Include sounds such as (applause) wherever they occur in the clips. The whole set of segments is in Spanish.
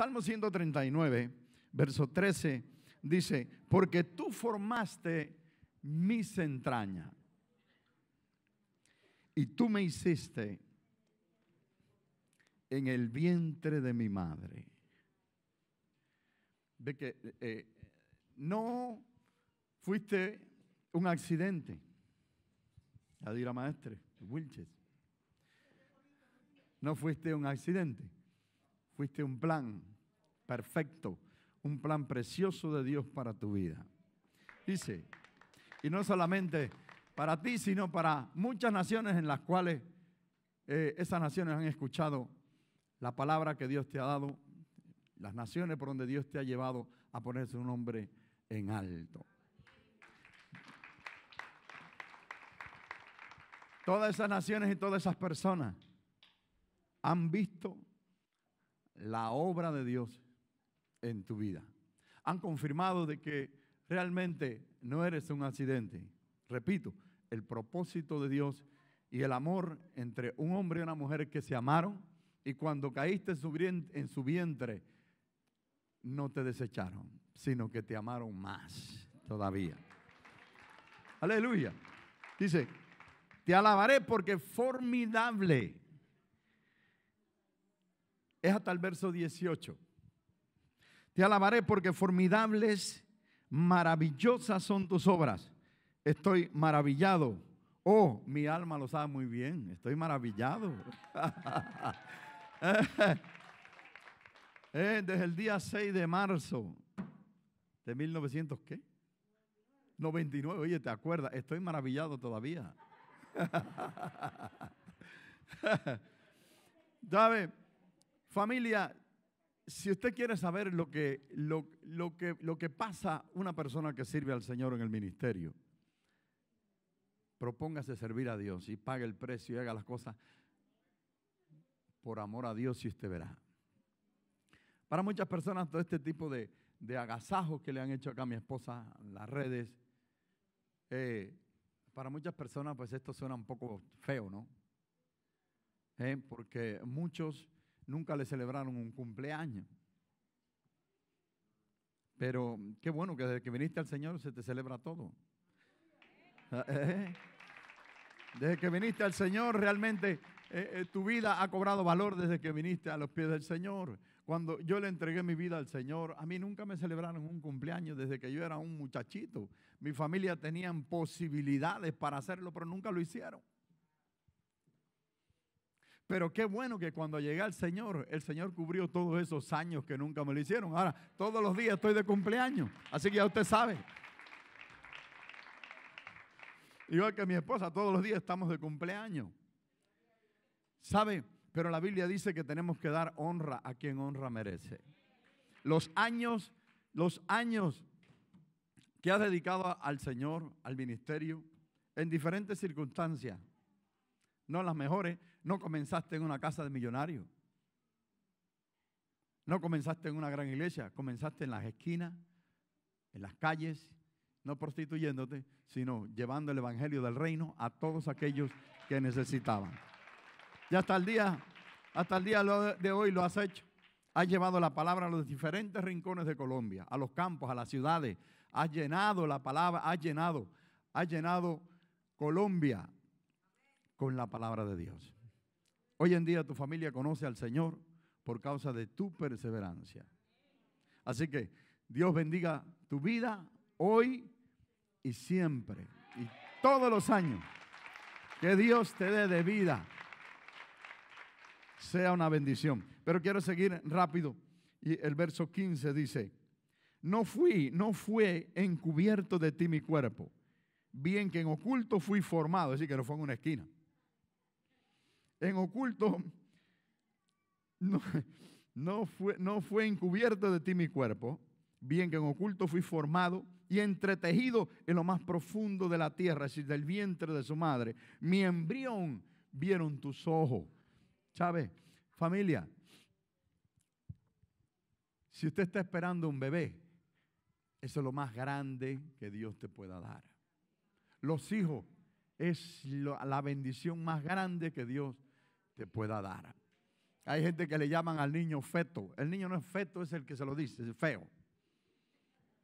Salmo 139, verso 13, dice, porque tú formaste mis entrañas y tú me hiciste en el vientre de mi madre. De que eh, no fuiste un accidente. dirá Maestre, Wilches. No fuiste un accidente, fuiste un plan perfecto, un plan precioso de Dios para tu vida. Dice, y no solamente para ti, sino para muchas naciones en las cuales eh, esas naciones han escuchado la palabra que Dios te ha dado, las naciones por donde Dios te ha llevado a poner su nombre en alto. Todas esas naciones y todas esas personas han visto la obra de Dios en tu vida. Han confirmado de que realmente no eres un accidente. Repito, el propósito de Dios y el amor entre un hombre y una mujer que se amaron y cuando caíste en su vientre, no te desecharon, sino que te amaron más todavía. Aleluya. Dice, te alabaré porque formidable. Es hasta el verso 18. Te alabaré porque formidables, maravillosas son tus obras. Estoy maravillado. Oh, mi alma lo sabe muy bien. Estoy maravillado. (laughs) Eh, desde el día 6 de marzo de 1900, ¿qué? 99, oye, ¿te acuerdas? Estoy maravillado todavía. (laughs) ves, Familia, si usted quiere saber lo que, lo, lo, que, lo que pasa una persona que sirve al Señor en el ministerio, propóngase servir a Dios y pague el precio y haga las cosas por amor a Dios y usted verá. Para muchas personas todo este tipo de, agasajos que le han hecho acá a mi esposa, las redes, eh, para muchas personas pues esto suena un poco feo, ¿no? Eh, porque muchos nunca le celebraron un cumpleaños. Pero qué bueno que desde que viniste al Señor se te celebra todo. Eh, eh. Desde que viniste al Señor realmente eh, tu vida ha cobrado valor desde que viniste a los pies del Señor. Cuando yo le entregué mi vida al Señor, a mí nunca me celebraron un cumpleaños desde que yo era un muchachito. Mi familia tenían posibilidades para hacerlo, pero nunca lo hicieron. Pero qué bueno que cuando llega el Señor, el Señor cubrió todos esos años que nunca me lo hicieron. Ahora, todos los días estoy de cumpleaños. Así que ya usted sabe. Igual que mi esposa, todos los días estamos de cumpleaños. ¿Sabe? Pero la Biblia dice que tenemos que dar honra a quien honra merece. Los años, los años que ha dedicado al Señor, al ministerio, en diferentes circunstancias, no las mejores, no comenzaste en una casa de millonarios. No comenzaste en una gran iglesia, comenzaste en las esquinas, en las calles, no prostituyéndote, sino llevando el Evangelio del Reino a todos aquellos que necesitaban. Y hasta el día, hasta el día de hoy lo has hecho. Has llevado la palabra a los diferentes rincones de Colombia, a los campos, a las ciudades. Has llenado la palabra, has llenado, has llenado Colombia con la palabra de Dios. Hoy en día tu familia conoce al Señor por causa de tu perseverancia. Así que Dios bendiga tu vida hoy y siempre y todos los años. Que Dios te dé de vida. Sea una bendición. Pero quiero seguir rápido. Y el verso 15 dice, no fui, no fue encubierto de ti mi cuerpo. Bien que en oculto fui formado, es decir, que no fue en una esquina en oculto, no, fue, no fue encubierto de ti mi cuerpo, bien que en oculto fui formado y entretejido en lo más profundo de la tierra, es decir, del vientre de su madre. Mi embrión vieron tus ojos. Chávez, Familia, si usted está esperando un bebé, eso es lo más grande que Dios te pueda dar. Los hijos es la bendición más grande que Dios pueda dar. Hay gente que le llaman al niño feto. El niño no es feto, es el que se lo dice, es feo.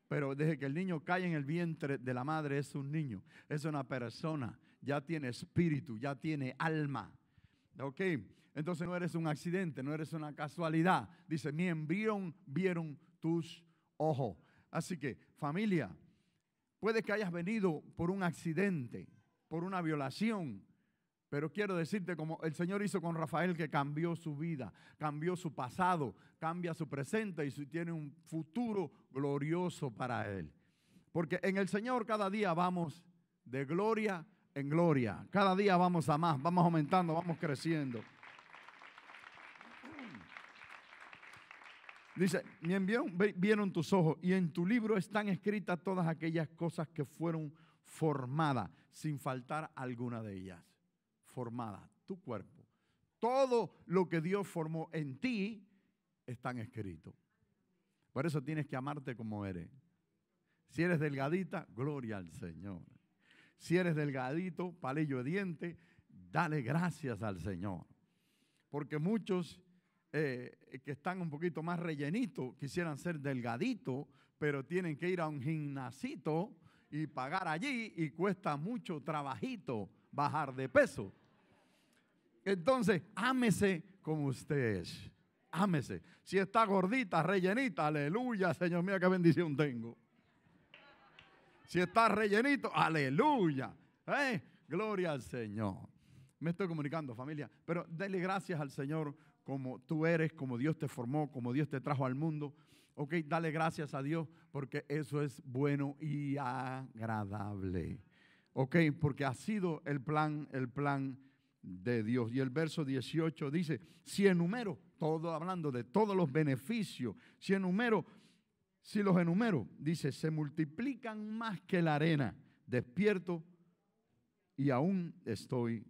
Pero desde que el niño cae en el vientre de la madre es un niño, es una persona, ya tiene espíritu, ya tiene alma. ¿Ok? Entonces no eres un accidente, no eres una casualidad. Dice, mi embrión vieron tus ojos. Así que familia, puede que hayas venido por un accidente, por una violación, pero quiero decirte como el Señor hizo con Rafael que cambió su vida, cambió su pasado, cambia su presente y tiene un futuro glorioso para él. Porque en el Señor cada día vamos de gloria en gloria. Cada día vamos a más, vamos aumentando, vamos creciendo. Dice, me enviaron, vieron tus ojos y en tu libro están escritas todas aquellas cosas que fueron formadas, sin faltar alguna de ellas formada, tu cuerpo. Todo lo que Dios formó en ti está escrito. Por eso tienes que amarte como eres. Si eres delgadita, gloria al Señor. Si eres delgadito, palillo de diente, dale gracias al Señor. Porque muchos eh, que están un poquito más rellenitos quisieran ser delgaditos, pero tienen que ir a un gimnasito y pagar allí y cuesta mucho trabajito bajar de peso. Entonces, ámese como usted es. Ámese. Si está gordita, rellenita, aleluya, Señor mío, qué bendición tengo. Si está rellenito, aleluya. ¿Eh? Gloria al Señor. Me estoy comunicando, familia. Pero dele gracias al Señor como tú eres, como Dios te formó, como Dios te trajo al mundo. Ok, dale gracias a Dios porque eso es bueno y agradable. Ok, porque ha sido el plan, el plan de Dios. Y el verso 18 dice, si enumero, todo hablando de todos los beneficios, si enumero, si los enumero, dice, se multiplican más que la arena, despierto y aún estoy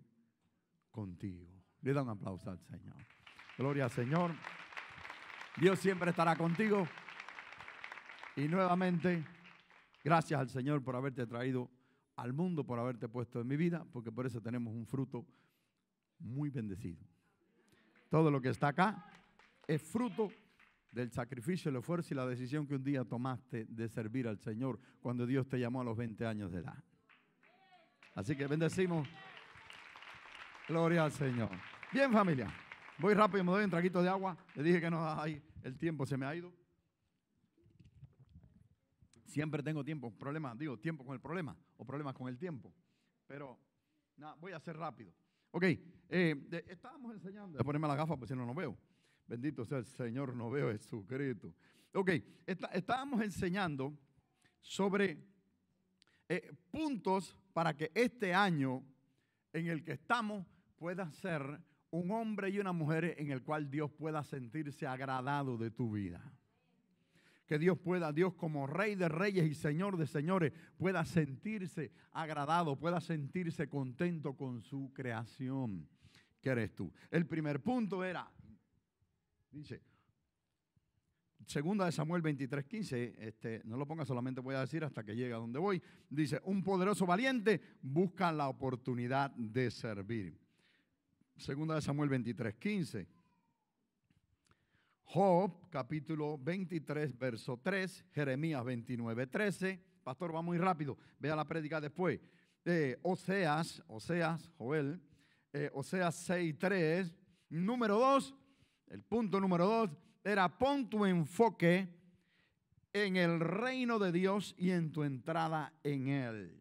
contigo. Le dan un aplauso al Señor. Gloria al Señor. Dios siempre estará contigo. Y nuevamente, gracias al Señor por haberte traído al mundo, por haberte puesto en mi vida, porque por eso tenemos un fruto muy bendecido. Todo lo que está acá es fruto del sacrificio, el esfuerzo y la decisión que un día tomaste de servir al Señor cuando Dios te llamó a los 20 años de edad. Así que bendecimos. Gloria al Señor. Bien familia, voy rápido, me doy un traguito de agua. Le dije que no hay, el tiempo se me ha ido. Siempre tengo tiempo, problemas, digo, tiempo con el problema o problemas con el tiempo. Pero nada, voy a ser rápido. Ok, eh, estábamos enseñando, voy a ponerme la gafa porque si no, no veo. Bendito sea el Señor, no veo Jesucristo. Ok, estábamos enseñando sobre eh, puntos para que este año en el que estamos pueda ser un hombre y una mujer en el cual Dios pueda sentirse agradado de tu vida que Dios pueda, Dios como Rey de Reyes y Señor de Señores, pueda sentirse agradado, pueda sentirse contento con su creación. ¿Qué eres tú? El primer punto era, dice, segunda de Samuel 23, 15, este, no lo ponga solamente voy a decir hasta que llegue a donde voy, dice, un poderoso valiente busca la oportunidad de servir. Segunda de Samuel 23, 15. Job capítulo 23, verso 3, Jeremías 29, 13. Pastor, va muy rápido, vea la prédica después. Eh, Oseas, Oseas, Joel, eh, Oseas 6, 3. Número 2, el punto número 2 era pon tu enfoque en el reino de Dios y en tu entrada en él.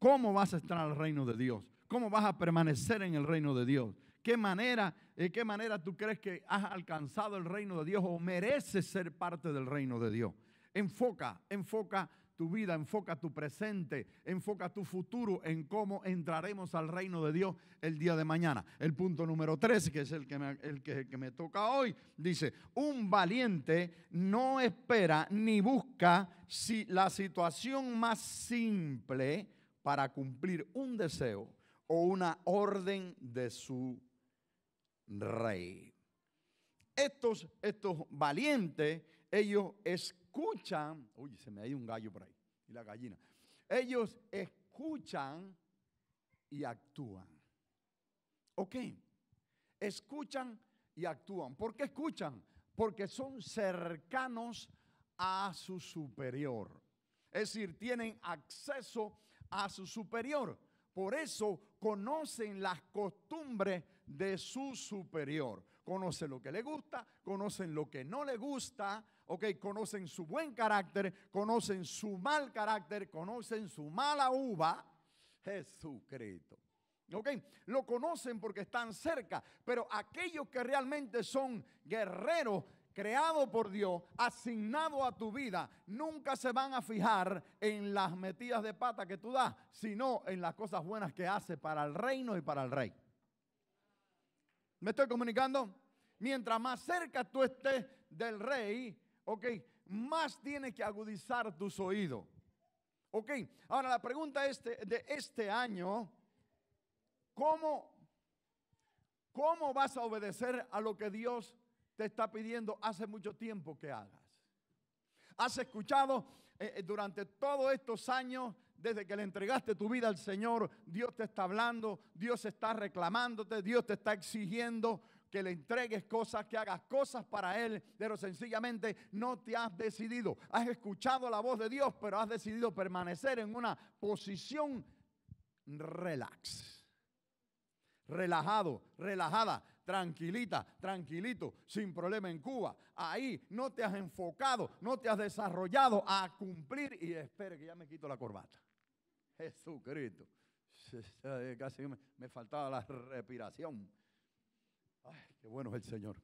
¿Cómo vas a estar al reino de Dios? ¿Cómo vas a permanecer en el reino de Dios? ¿Qué manera, ¿De eh, qué manera tú crees que has alcanzado el reino de Dios o mereces ser parte del reino de Dios? Enfoca, enfoca tu vida, enfoca tu presente, enfoca tu futuro en cómo entraremos al reino de Dios el día de mañana. El punto número 13, que es el que, me, el que, que me toca hoy, dice, un valiente no espera ni busca si la situación más simple para cumplir un deseo o una orden de su rey. Estos, estos valientes, ellos escuchan, uy, se me ha ido un gallo por ahí, y la gallina. Ellos escuchan y actúan. ¿Ok? Escuchan y actúan. ¿Por qué escuchan? Porque son cercanos a su superior. Es decir, tienen acceso a su superior. Por eso conocen las costumbres de su superior. Conocen lo que le gusta, conocen lo que no le gusta, ok, conocen su buen carácter, conocen su mal carácter, conocen su mala uva, Jesucristo. Lo conocen porque están cerca, pero aquellos que realmente son guerreros, creados por Dios, asignados a tu vida, nunca se van a fijar en las metidas de pata que tú das, sino en las cosas buenas que hace para el reino y para el rey. ¿Me estoy comunicando? Mientras más cerca tú estés del rey, ok, más tienes que agudizar tus oídos. Ok, ahora la pregunta este, de este año, ¿cómo, ¿cómo vas a obedecer a lo que Dios te está pidiendo hace mucho tiempo que hagas? Has escuchado eh, eh, durante todos estos años desde que le entregaste tu vida al Señor, Dios te está hablando, Dios está reclamándote, Dios te está exigiendo que le entregues cosas, que hagas cosas para Él, pero sencillamente no te has decidido. Has escuchado la voz de Dios, pero has decidido permanecer en una posición relax, relajado, relajada, tranquilita, tranquilito, sin problema en Cuba. Ahí no te has enfocado, no te has desarrollado a cumplir y espere que ya me quito la corbata. Jesucristo. Casi me, faltaba la respiración. Ay, qué bueno es el Señor.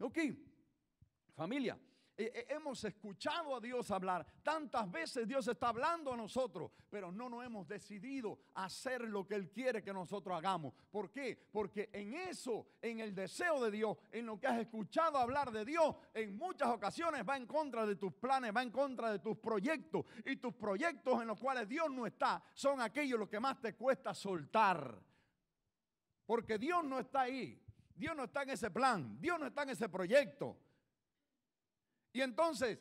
Ok, familia. Eh, eh, hemos escuchado a Dios hablar, tantas veces Dios está hablando a nosotros, pero no nos hemos decidido a hacer lo que Él quiere que nosotros hagamos. ¿Por qué? Porque en eso, en el deseo de Dios, en lo que has escuchado hablar de Dios, en muchas ocasiones va en contra de tus planes, va en contra de tus proyectos. Y tus proyectos en los cuales Dios no está son aquellos los que más te cuesta soltar. Porque Dios no está ahí. Dios no está en ese plan, Dios no está en ese proyecto. Y entonces,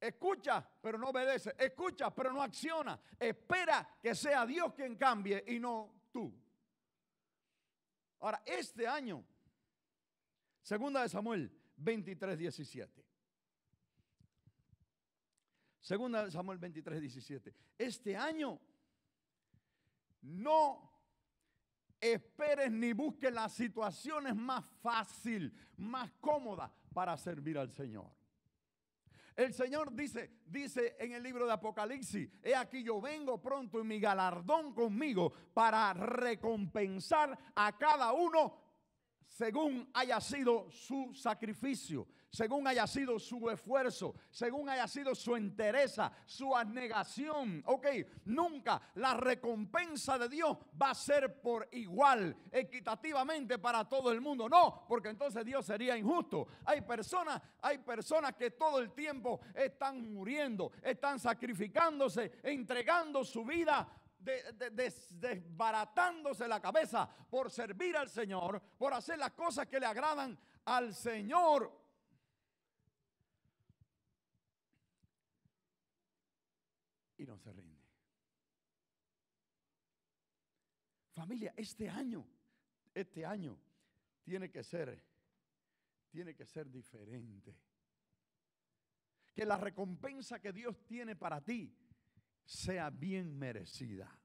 escucha, pero no obedece, escucha, pero no acciona. Espera que sea Dios quien cambie y no tú. Ahora, este año, segunda de Samuel 23, 17. Segunda de Samuel 23, 17. Este año no esperes ni busques las situaciones más fácil, más cómodas para servir al Señor. El Señor dice, dice en el libro de Apocalipsis, he aquí yo vengo pronto en mi galardón conmigo para recompensar a cada uno según haya sido su sacrificio según haya sido su esfuerzo, según haya sido su entereza, su abnegación. Ok, nunca la recompensa de Dios va a ser por igual, equitativamente para todo el mundo. No, porque entonces Dios sería injusto. Hay personas, hay personas que todo el tiempo están muriendo, están sacrificándose, entregando su vida desbaratándose la cabeza por servir al Señor, por hacer las cosas que le agradan al Señor. y no se rinde. Familia, este año, este año tiene que ser, tiene que ser diferente. Que la recompensa que Dios tiene para ti sea bien merecida.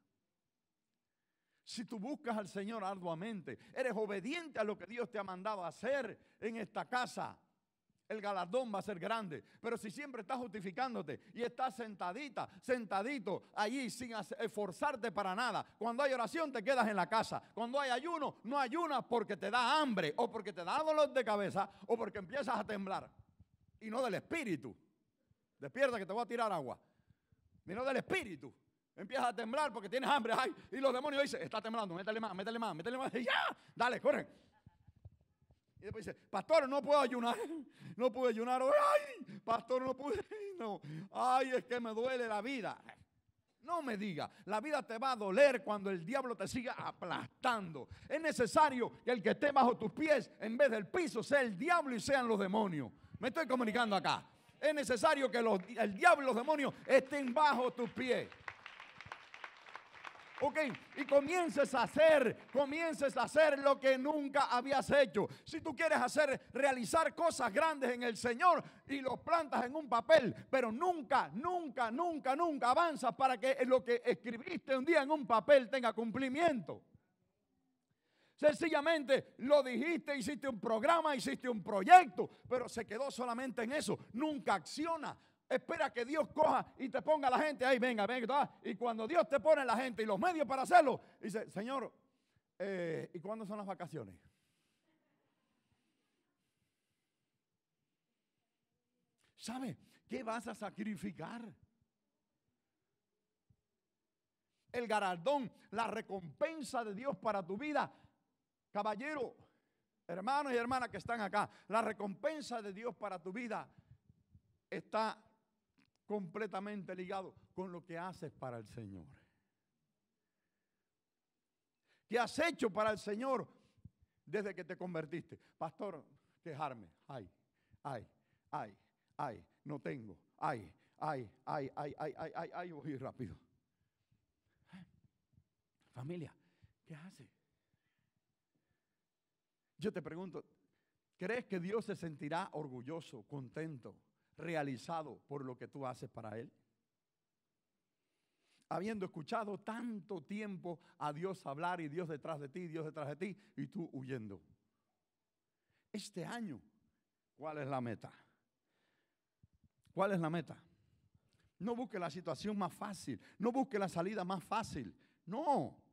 Si tú buscas al Señor arduamente, eres obediente a lo que Dios te ha mandado hacer en esta casa, el galardón va a ser grande. Pero si siempre estás justificándote y estás sentadita, sentadito allí sin esforzarte para nada, cuando hay oración te quedas en la casa, cuando hay ayuno no ayunas porque te da hambre o porque te da dolor de cabeza o porque empiezas a temblar y no del espíritu. Despierta que te voy a tirar agua. Y no del espíritu. Empiezas a temblar porque tienes hambre. Ay, y los demonios dicen, está temblando, métele más, métele más, métele más. ya, dale, corre. Y después dice, pastor, no puedo ayunar, (laughs) no pude ayunar ay, pastor, no pude, (laughs) no, ay, es que me duele la vida. No me diga, la vida te va a doler cuando el diablo te siga aplastando. Es necesario que el que esté bajo tus pies en vez del piso sea el diablo y sean los demonios. Me estoy comunicando acá. Es necesario que los, el diablo y los demonios estén bajo tus pies. Ok, y comiences a hacer, comiences a hacer lo que nunca habías hecho. Si tú quieres hacer, realizar cosas grandes en el Señor y los plantas en un papel, pero nunca, nunca, nunca, nunca avanzas para que lo que escribiste un día en un papel tenga cumplimiento. Sencillamente lo dijiste, hiciste un programa, hiciste un proyecto, pero se quedó solamente en eso. Nunca acciona. Espera que Dios coja y te ponga la gente ahí, venga, venga. Y cuando Dios te pone la gente y los medios para hacerlo, dice, Señor, eh, ¿y cuándo son las vacaciones? ¿Sabe qué vas a sacrificar? El galardón, la recompensa de Dios para tu vida. Caballero, hermanos y hermanas que están acá, la recompensa de Dios para tu vida está completamente ligado con lo que haces para el Señor. ¿Qué has hecho para el Señor desde que te convertiste? Pastor, quejarme. Ay, ay, ay, ay, no tengo. Ay, ay, ay, ay, ay, ay, ay, ay, voy rápido. Familia, ¿qué hace? Yo te pregunto, ¿crees que Dios se sentirá orgulloso, contento realizado por lo que tú haces para Él? Habiendo escuchado tanto tiempo a Dios hablar y Dios detrás de ti, Dios detrás de ti, y tú huyendo. Este año, ¿cuál es la meta? ¿Cuál es la meta? No busque la situación más fácil, no busque la salida más fácil, no.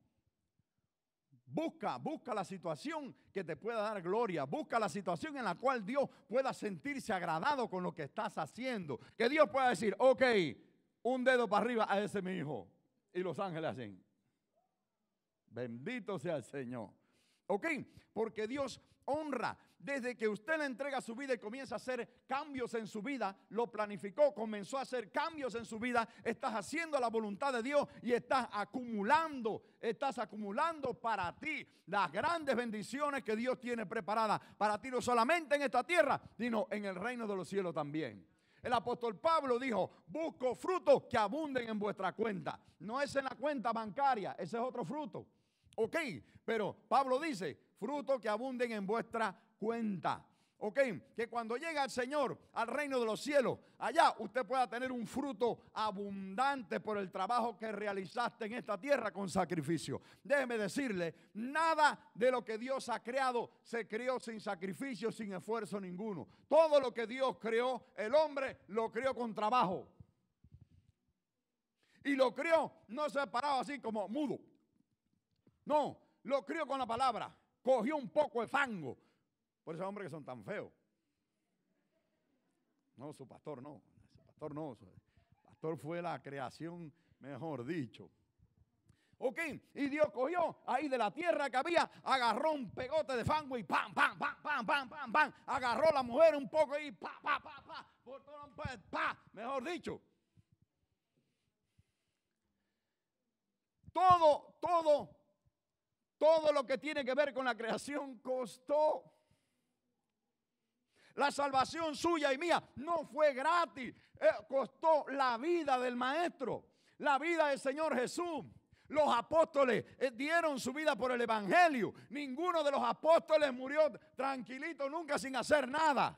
Busca, busca la situación que te pueda dar gloria. Busca la situación en la cual Dios pueda sentirse agradado con lo que estás haciendo. Que Dios pueda decir, ok, un dedo para arriba a ese mi hijo. Y los ángeles hacen. Bendito sea el Señor. Ok, porque Dios honra. Desde que usted le entrega su vida y comienza a hacer cambios en su vida, lo planificó, comenzó a hacer cambios en su vida, estás haciendo la voluntad de Dios y estás acumulando, estás acumulando para ti las grandes bendiciones que Dios tiene preparadas para ti, no solamente en esta tierra, sino en el reino de los cielos también. El apóstol Pablo dijo, busco frutos que abunden en vuestra cuenta. No es en la cuenta bancaria, ese es otro fruto. Ok, pero Pablo dice, frutos que abunden en vuestra cuenta. Ok, que cuando llega el Señor al reino de los cielos, allá usted pueda tener un fruto abundante por el trabajo que realizaste en esta tierra con sacrificio. Déjeme decirle, nada de lo que Dios ha creado se creó sin sacrificio, sin esfuerzo ninguno. Todo lo que Dios creó, el hombre lo creó con trabajo. Y lo creó no separado así como mudo. No, lo crió con la palabra. Cogió un poco de fango. Por esos hombres que son tan feos. No, su pastor no. Su pastor no. pastor fue la creación, mejor dicho. Ok, y Dios cogió ahí de la tierra que había, agarró un pegote de fango y pam, pam, pam, pam, pam, pam, pam. Agarró la mujer un poco y pam, pam, pam, pam. por todo, pam, mejor dicho. Todo, todo todo lo que tiene que ver con la creación costó. La salvación suya y mía no fue gratis. Eh, costó la vida del maestro, la vida del Señor Jesús. Los apóstoles eh, dieron su vida por el Evangelio. Ninguno de los apóstoles murió tranquilito nunca sin hacer nada.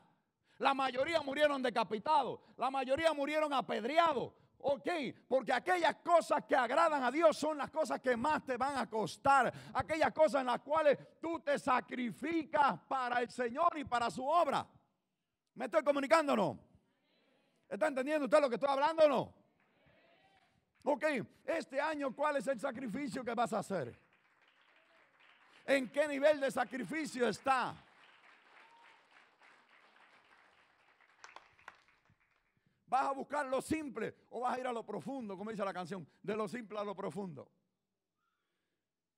La mayoría murieron decapitados. La mayoría murieron apedreados. Ok, porque aquellas cosas que agradan a Dios son las cosas que más te van a costar. Aquellas cosas en las cuales tú te sacrificas para el Señor y para su obra. ¿Me estoy comunicando ¿Está entendiendo usted lo que estoy hablando no? Ok, este año, ¿cuál es el sacrificio que vas a hacer? ¿En qué nivel de sacrificio está? ¿Vas a buscar lo simple o vas a ir a lo profundo? Como dice la canción, de lo simple a lo profundo.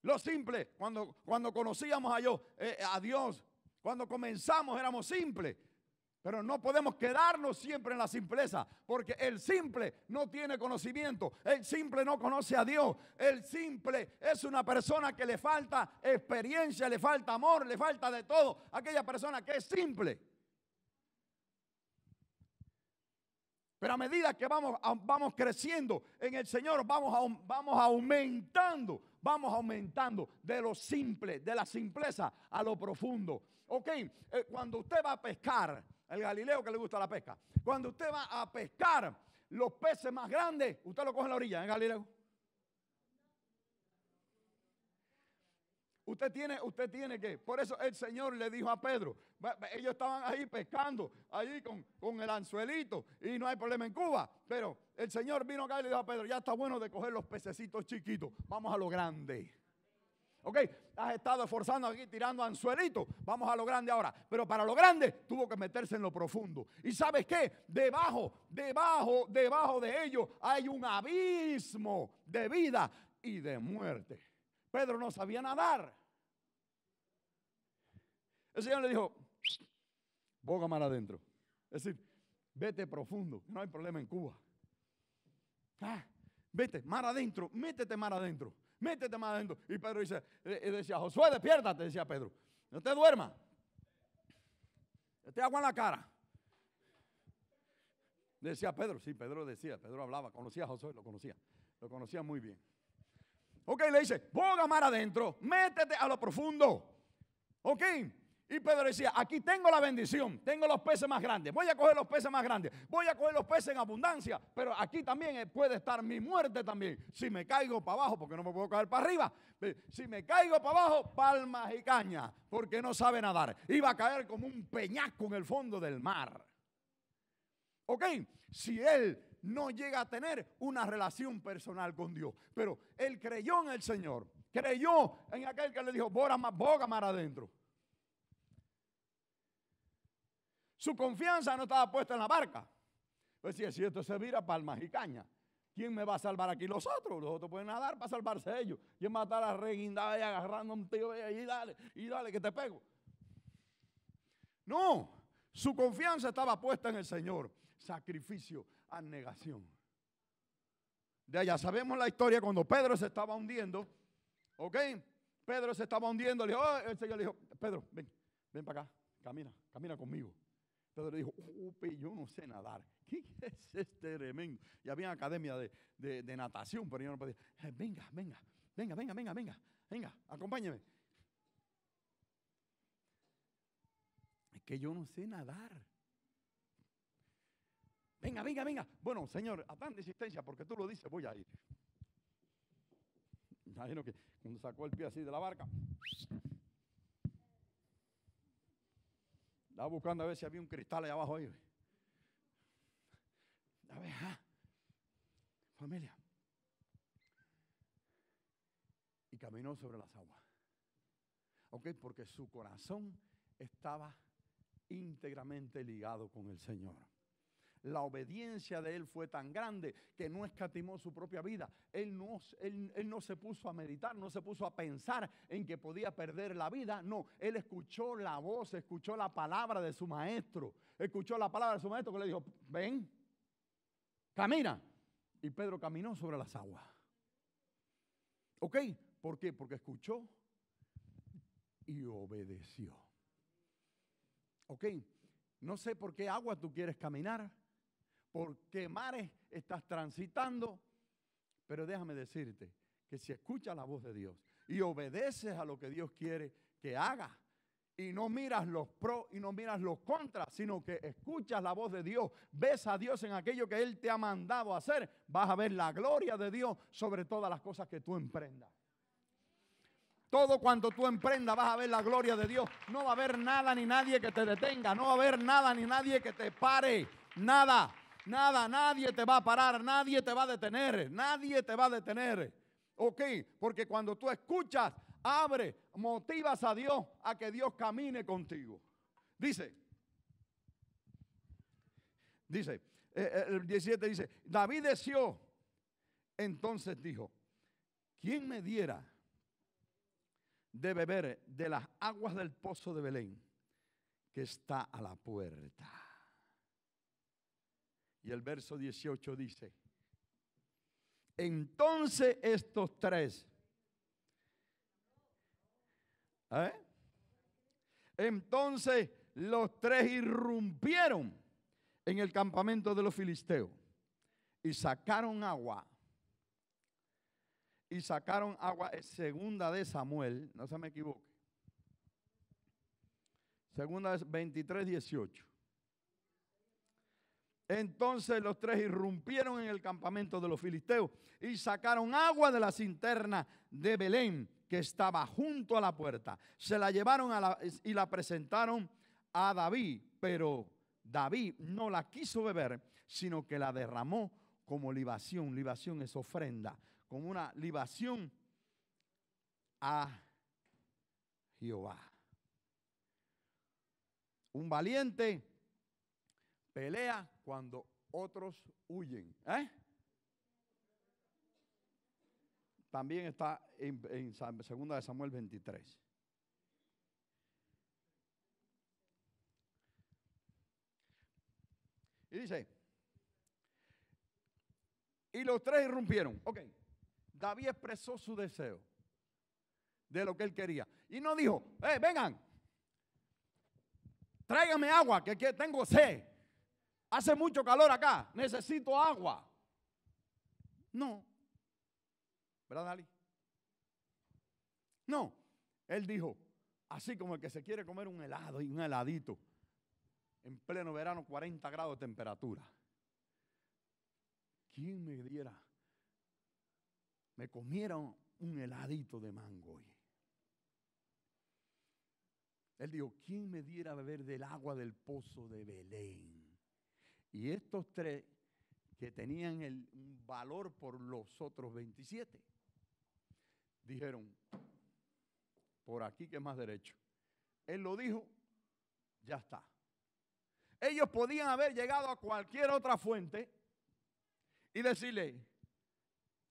Lo simple, cuando, cuando conocíamos a eh, eh, a Dios, cuando comenzamos éramos simples. Pero no podemos quedarnos siempre en la simpleza, porque el simple no tiene conocimiento, el simple no conoce a Dios, el simple es una persona que le falta experiencia, le falta amor, le falta de todo, aquella persona que es simple. Pero a medida que vamos, vamos creciendo en el Señor, vamos, vamos aumentando, vamos aumentando de lo simple, de la simpleza a lo profundo. Ok, eh, cuando usted va a pescar, el Galileo que le gusta la pesca, cuando usted va a pescar los peces más grandes, usted lo coge en la orilla, ¿eh, Galileo? Usted tiene, usted tiene que. Por eso el Señor le dijo a Pedro, ellos estaban ahí pescando, allí con, con el anzuelito, y no hay problema en Cuba. Pero el Señor vino acá y le dijo a Pedro, ya está bueno de coger los pececitos chiquitos, vamos a lo grande. Ok, has estado esforzando aquí tirando anzuelitos, vamos a lo grande ahora. Pero para lo grande tuvo que meterse en lo profundo. ¿Y sabes qué? Debajo, debajo, debajo de ellos hay un abismo de vida y de muerte. Pedro no sabía nadar. El Señor le dijo, boga mar adentro. Es decir, vete profundo, no hay problema en Cuba. Ah, vete, mar adentro, métete mar adentro, métete mar adentro. Y Pedro dice, decía, Josué, despiértate, decía Pedro, no te duermas. Te agua en la cara. Decía Pedro, sí, Pedro decía, Pedro hablaba, conocía a Josué, lo conocía, lo conocía muy bien. Ok, le dice, ponga mar adentro, métete a lo profundo. Ok. Y Pedro decía, aquí tengo la bendición, tengo los peces más grandes, voy a coger los peces más grandes, voy a coger los peces en abundancia, pero aquí también eh, puede estar mi muerte también. Si me caigo para abajo, porque no me puedo caer para arriba, si me caigo para abajo, palmas y caña, porque no sabe nadar. Iba a caer como un peñasco en el fondo del mar. ¿Ok? Si él no llega a tener una relación personal con Dios. Pero él creyó en el Señor, creyó en aquel que le dijo, boga adentro. Su confianza no estaba puesta en la barca. Pues si esto se vira palmas y caña, ¿quién me va a salvar aquí? Los otros, los otros pueden nadar para salvarse ellos. ¿Quién matar a estar a reguindada y agarrando a un tío y dale, y dale que te pego? No, su confianza estaba puesta en el Señor. Sacrificio, a negación. De allá sabemos la historia cuando Pedro se estaba hundiendo. ¿Ok? Pedro se estaba hundiendo. Le dijo, ah", el Señor le dijo, Pedro, ven, ven para acá, camina, camina conmigo. Pedro le dijo, upe, yo no sé nadar. (laughs) ¿Qué es este tremendo? Y había una academia de, natación, pero yo no podía. Eh, venga, venga, venga, venga, venga, venga, venga, acompáñeme. Es que yo no sé nadar venga, venga, venga. Bueno, Señor, a tan insistencia, porque tú lo dices, voy a ir. Imagino que cuando sacó el pie así de la barca, estaba buscando a ver si había un cristal allá abajo ahí. A ver, ah. familia. Y caminó sobre las aguas. ¿Ok? Porque su corazón estaba íntegramente ligado con el Señor. La obediencia de Él fue tan grande que no escatimó su propia vida. Él no, él, no se puso a meditar, no se puso a pensar en que podía perder la vida. No, Él escuchó la voz, escuchó la palabra de su maestro. Escuchó la palabra de su maestro que le dijo, ven, camina. Y Pedro caminó sobre las aguas. ¿Ok? ¿Por qué? Porque escuchó y obedeció. ¿Ok? No sé por qué agua tú quieres caminar por qué mares estás transitando. Pero déjame decirte que si escuchas la voz de Dios y obedeces a lo que Dios quiere que hagas, y no miras los pros y no miras los contras, sino que escuchas la voz de Dios, ves a Dios en aquello que Él te ha mandado a hacer, vas a ver la gloria de Dios sobre todas las cosas que tú emprendas. Todo cuanto tú emprendas vas a ver la gloria de Dios. No va a haber nada ni nadie que te detenga, no va a haber nada ni nadie que te pare, nada. Nada, nadie te va a parar, nadie te va a detener, nadie te va a detener. Ok, porque cuando tú escuchas, abre, motivas a Dios a que Dios camine contigo. Dice, dice, eh, eh, el 17 dice, David deseó, entonces dijo, ¿quién me diera de beber de las aguas del pozo de Belén que está a la puerta? Y el verso 18 dice, entonces estos tres, ¿eh? entonces los tres irrumpieron en el campamento de los filisteos y sacaron agua. Y sacaron agua, segunda de Samuel, no se me equivoque. Segunda de 23, 18. Entonces los tres irrumpieron en el campamento de los filisteos y sacaron agua de la cinterna de Belén que estaba junto a la puerta. Se la llevaron a y la presentaron a David, pero David no la quiso beber, sino que la derramó como libación. Libación es ofrenda, como una libación a Jehová. Un valiente pelea cuando otros huyen. ¿Eh? También está en, en segunda de Samuel 23. Y dice, y los tres irrumpieron. Ok, David expresó su deseo de lo que él quería. Y no dijo, eh, vengan, tráigame agua, que tengo sed. Hace mucho calor acá, necesito agua. No. ¿Verdad, Dali? No. Él dijo, así como el que se quiere comer un helado y un heladito, en pleno verano 40 grados de temperatura. ¿Quién me diera? Me comiera un heladito de mango Él dijo, ¿quién me diera a beber del agua del pozo de Belén? Y estos tres que tenían el valor por los otros 27, dijeron, por aquí que más derecho. Él lo dijo, ya está. Ellos podían haber llegado a cualquier otra fuente y decirle,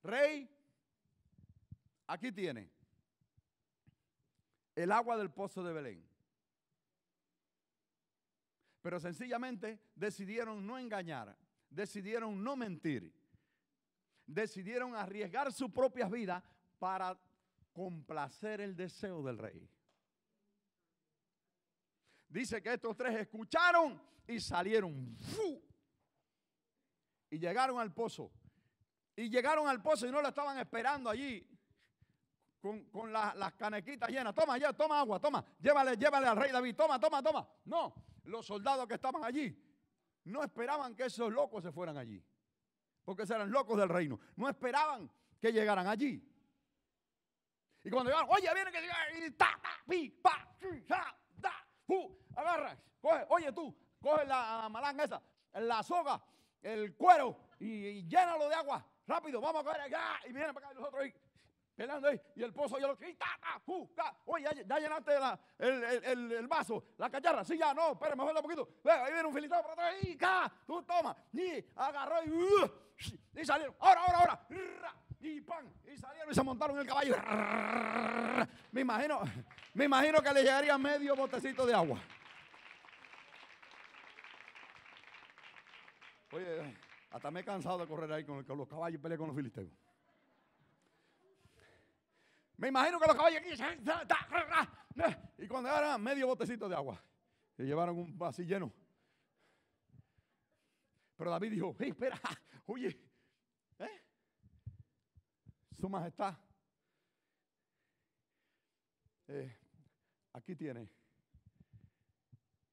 rey, aquí tiene el agua del pozo de Belén pero sencillamente decidieron no engañar, decidieron no mentir, decidieron arriesgar su propia vida para complacer el deseo del rey. Dice que estos tres escucharon y salieron. Y llegaron al pozo. Y llegaron al pozo y no lo estaban esperando allí con, las canequitas llenas. Toma, ya, toma agua, toma. Llévale, llévale al rey David. Toma, toma, toma. No, los soldados que estaban allí no esperaban que esos locos se fueran allí, porque eran locos del reino. No esperaban que llegaran allí. Y cuando llegaron, oye, vienen que llegan, y ta, ta, pi, pa, chi, da, fu, agarra, coge, oye tú, coge la malanga esa, la soga, el cuero y, llénalo de agua, rápido, vamos a coger, allá y miren para acá y nosotros, y, Peleando ahí. Y el pozo yo lo quita. Oye, ya, llenaste el, el, el, vaso, la cacharra. Sí, ya, no, espérame, mejor un poquito. ahí viene un filisteo por atrás. tú toma. Y agarró y, uh, y salieron. Ahora, ahora, ahora. Y pan. Y salieron y se montaron en el caballo. Me imagino, me imagino que le llegaría medio botecito de agua. Oye, hasta me he cansado de correr ahí con, con los caballos y pelear con los filisteos. Me imagino que los caballos aquí. Y cuando era medio botecito de agua. le llevaron un vaso lleno. Pero David dijo: espera, (laughs) oye. ¿eh? Su majestad. Eh, aquí tiene.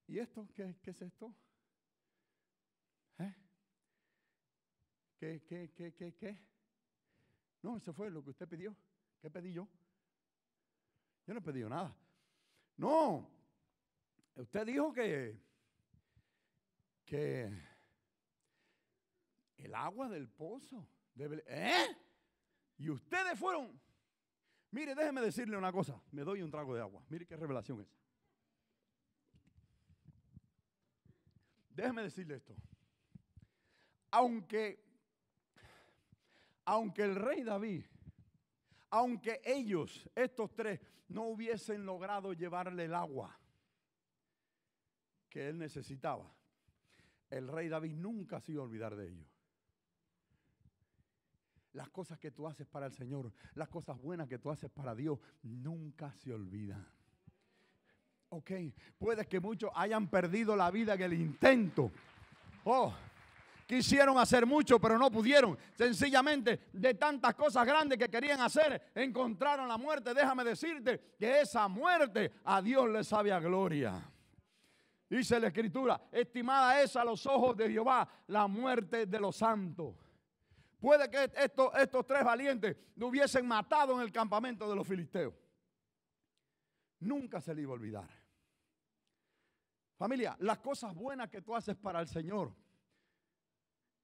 ¿Y esto? ¿Qué, qué es esto? ¿Eh? ¿Qué, qué, qué, qué, qué? No, eso fue lo que usted pidió. ¿Qué pedí yo? Yo no he pedido nada. No, usted dijo que, que el agua del pozo. ¿Eh? Y ustedes fueron. Mire, déjeme decirle una cosa. Me doy un trago de agua. Mire qué revelación es. Déjeme decirle esto. Aunque, aunque el rey David aunque ellos, estos tres, no hubiesen logrado llevarle el agua que él necesitaba, el rey David nunca se iba a olvidar de ellos. Las cosas que tú haces para el Señor, las cosas buenas que tú haces para Dios, nunca se olvidan. Ok, puede que muchos hayan perdido la vida en el intento. Oh, Quisieron hacer mucho, pero no pudieron. Sencillamente, de tantas cosas grandes que querían hacer, encontraron la muerte. Déjame decirte que esa muerte a Dios le sabe a gloria. Dice la escritura, estimada es a los ojos de Jehová la muerte de los santos. Puede que estos, estos tres valientes lo hubiesen matado en el campamento de los filisteos. Nunca se le iba a olvidar. Familia, las cosas buenas que tú haces para el Señor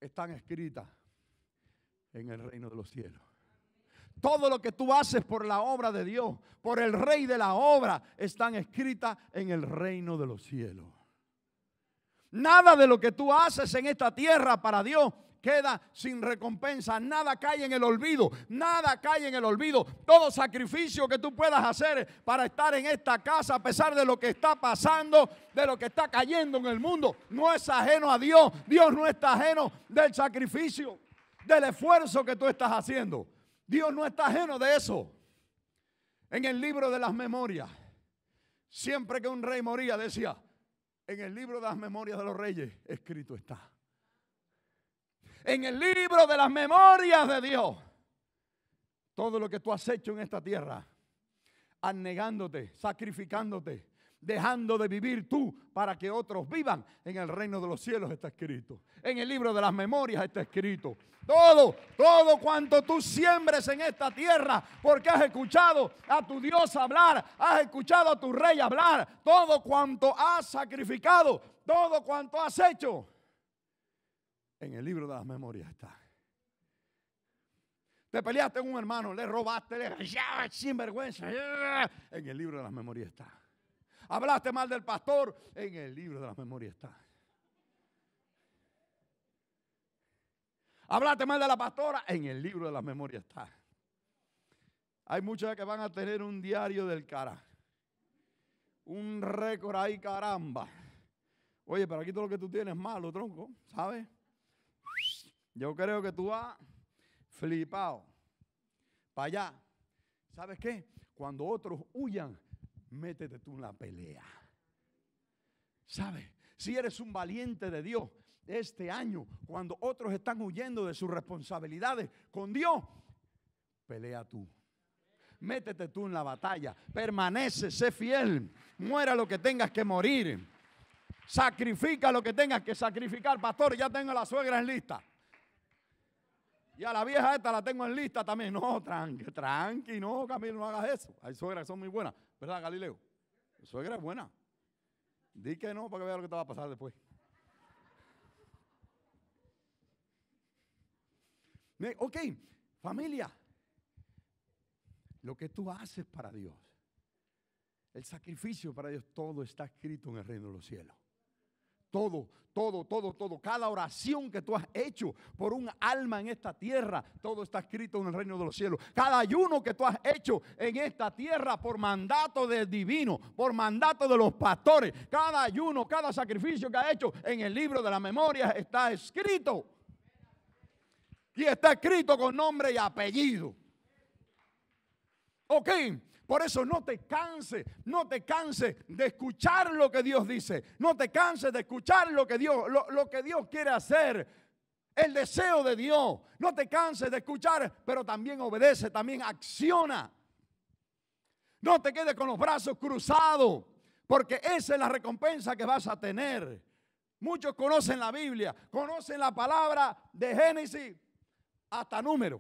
están escritas en el reino de los cielos. Todo lo que tú haces por la obra de Dios, por el rey de la obra, están escritas en el reino de los cielos. Nada de lo que tú haces en esta tierra para Dios queda sin recompensa. Nada cae en el olvido. Nada cae en el olvido. Todo sacrificio que tú puedas hacer para estar en esta casa, a pesar de lo que está pasando, de lo que está cayendo en el mundo, no es ajeno a Dios. Dios no está ajeno del sacrificio, del esfuerzo que tú estás haciendo. Dios no está ajeno de eso. En el libro de las memorias, siempre que un rey moría, decía, en el libro de las memorias de los reyes, escrito está en el libro de las memorias de Dios todo lo que tú has hecho en esta tierra, anegándote, sacrificándote, dejando de vivir tú para que otros vivan, en el reino de los cielos está escrito, en el libro de las memorias está escrito. Todo, todo cuanto tú siembres en esta tierra, porque has escuchado a tu Dios hablar, has escuchado a tu rey hablar, todo cuanto has sacrificado, todo cuanto has hecho, en el libro de las memorias está. Te peleaste con un hermano, le robaste, le sin vergüenza. En el libro de las memorias está. Hablaste mal del pastor, en el libro de las memorias está. Hablaste mal de la pastora, en el libro de las memorias está. Hay muchas que van a tener un diario del cara. Un récord ahí, caramba. Oye, pero aquí todo lo que tú tienes es malo, tronco, ¿sabes? Yo creo que tú vas flipado para allá. ¿Sabes qué? Cuando otros huyan, métete tú en la pelea. ¿Sabes? Si eres un valiente de Dios, este año, cuando otros están huyendo de sus responsabilidades con Dios, pelea tú. Métete tú en la batalla. Permanece, sé fiel. Muera lo que tengas que morir. Sacrifica lo que tengas que sacrificar. Pastor, ya tengo suegra en lista. Y a la vieja esta la tengo en lista también. No, tranqui, tranqui, no, Camilo, no hagas eso. Hay suegras que son muy buenas. ¿Verdad, Galileo? suegra es buena. Dí que no para que vea lo que te va a pasar después. Ok, familia, lo que tú haces para Dios, el sacrificio para Dios, todo está escrito en el reino de los cielos. Todo, todo, todo, todo. Cada oración que tú has hecho por un alma en esta tierra, todo está escrito en el reino de los cielos. Cada ayuno que tú has hecho en esta tierra por mandato del divino, por mandato de los pastores, cada ayuno, cada sacrificio que has hecho en el libro de la memoria está escrito. Y está escrito con nombre y apellido. Ok, por eso no te canses, no te canses de escuchar lo que Dios dice. No te canses de escuchar lo que Dios, lo, que Dios quiere hacer el deseo de Dios. No te canses de escuchar, pero también obedece, también acciona. No te quedes con los brazos cruzados, porque esa es la recompensa que vas a tener. Muchos conocen la Biblia, conocen la palabra de Génesis hasta número.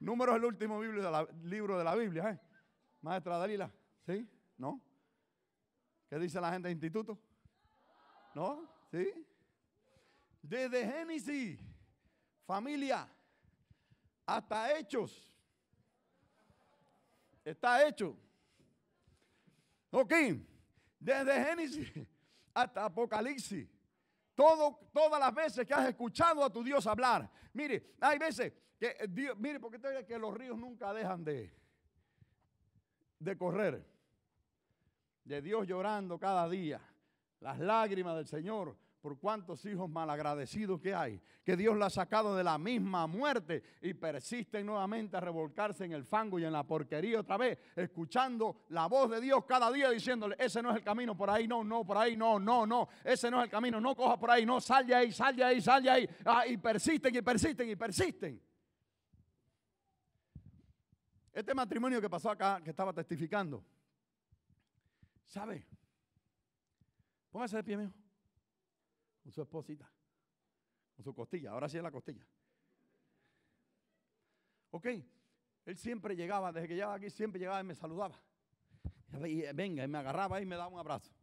Número es el último libro de la, Biblia, ¿eh? Maestra Dalila, ¿sí? ¿No? ¿Qué dice la gente de instituto? ¿No? ¿Sí? Desde Génesis, familia, hasta Hechos. Está hecho. Ok. Desde Génesis hasta Apocalipsis. Todo, todas las veces que has escuchado a tu Dios hablar. Mire, hay veces que eh, mire, porque usted ve que los ríos nunca dejan de, de correr. De Dios llorando cada día. Las lágrimas del Señor por cuántos hijos malagradecidos que hay, que Dios la ha sacado de la misma muerte y persisten nuevamente a revolcarse en el fango y en la porquería otra vez, escuchando la voz de Dios cada día diciéndole, ese no es el camino, por ahí no, no, por ahí no, no, no, ese no es el camino, no coja por ahí, no, sal ahí, sal ahí, sal ahí, ah, y persisten y persisten y persisten. Este matrimonio que pasó acá, que estaba testificando, ¿sabe? Póngase de pie, mío. Con su esposita. Con su costilla. Ahora sí es la costilla. Ok. Él siempre llegaba, desde que llegaba aquí, siempre llegaba y me saludaba. venga, y me agarraba y me daba un abrazo.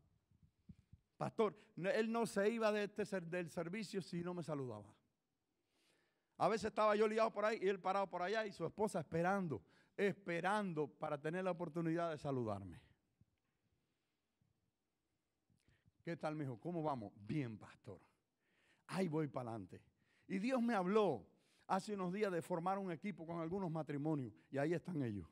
Pastor, él no se iba de este, del servicio si no me saludaba. A veces estaba yo liado por ahí y él parado por allá y su esposa esperando esperando para tener la oportunidad de saludarme. ¿Qué tal, mijo? ¿Cómo vamos? Bien, pastor. Ahí voy para adelante. Y Dios me habló hace unos días de formar un equipo con algunos matrimonios y ahí están ellos.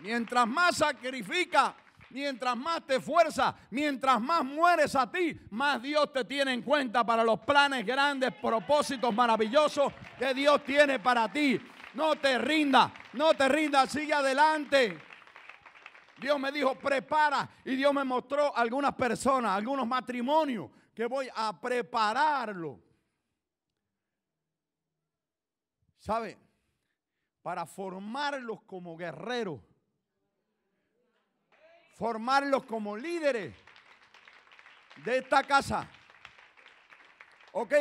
Mientras más sacrifica, mientras más te fuerza, mientras más mueres a ti, más Dios te tiene en cuenta para los planes grandes, propósitos maravillosos que Dios tiene para ti. No te rindas, no te rindas, sigue adelante. Dios me dijo, prepara. Y Dios me mostró algunas personas, algunos matrimonios que voy a prepararlo. ¿Sabe? Para formarlos como guerreros formarlos como líderes de esta casa. Ok,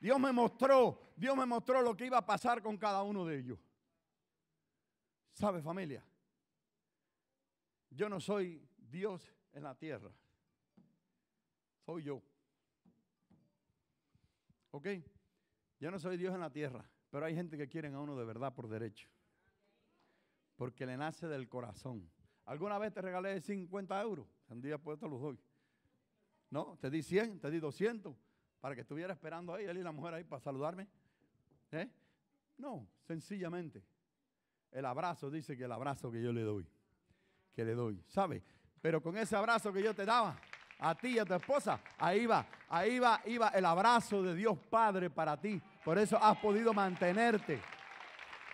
Dios me mostró, Dios me mostró lo que iba a pasar con cada uno de ellos. ¿Sabe familia? Yo no soy Dios en la tierra. Soy yo. ¿Ok? Yo no soy Dios en la tierra, pero hay gente que quieren a uno de verdad por derecho. Porque le nace del corazón. Alguna vez te regalé 50 euros, un día después te los doy. No, te di 100, te di 200, para que estuviera esperando ahí, él y la mujer ahí para saludarme. ¿Eh? No, sencillamente. El abrazo dice que el abrazo que yo le doy, que le doy, ¿sabe? Pero con ese abrazo que yo te daba, a ti y a tu esposa. Ahí va, ahí va, iba el abrazo de Dios Padre para ti. Por eso has podido mantenerte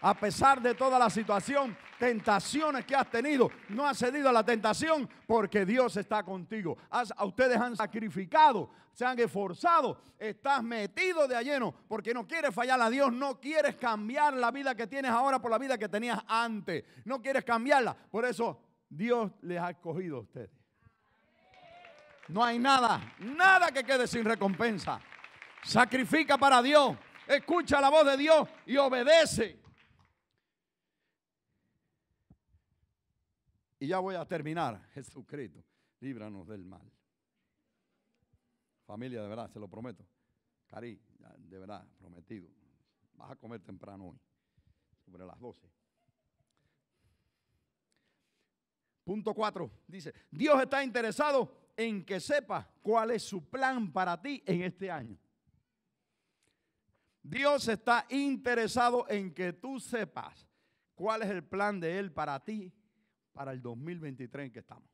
a pesar de toda la situación, tentaciones que has tenido, no has cedido a la tentación porque Dios está contigo. a ustedes han sacrificado, se han esforzado, estás metido de lleno porque no quieres fallar a Dios, no quieres cambiar la vida que tienes ahora por la vida que tenías antes, no quieres cambiarla. Por eso Dios les ha escogido a ustedes. No hay nada, nada que quede sin recompensa. Sacrifica para Dios, escucha la voz de Dios y obedece. ya voy a terminar. (laughs) Jesucristo, líbranos del mal. Familia, de verdad, se lo prometo. Cari, de verdad, prometido. Vas a comer temprano hoy, sobre las 12. Punto 4. Dice, Dios está interesado en que sepas cuál es su plan para ti en este año. Dios está interesado en que tú sepas cuál es el plan de Él para ti para el 2023 en que estamos.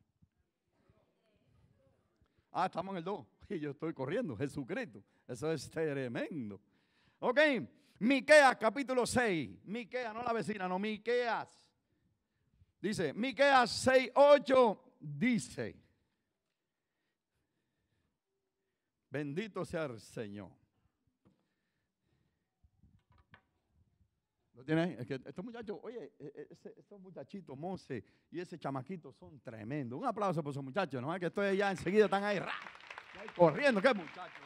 Ah, estamos en el 2. (laughs) Y yo estoy corriendo, Jesucristo. Eso es tremendo. Ok, Miqueas capítulo 6. Miqueas, no la vecina, no, Miqueas. Dice, Miqueas 6, 8 dice. Bendito sea el Señor. estos muchachos, oye, e, e, estos muchachitos, Monse y ese chamaquito son tremendos. Un aplauso por esos muchachos, ¿no? Que estoy ya enseguida están ahí, corriendo, qué muchachos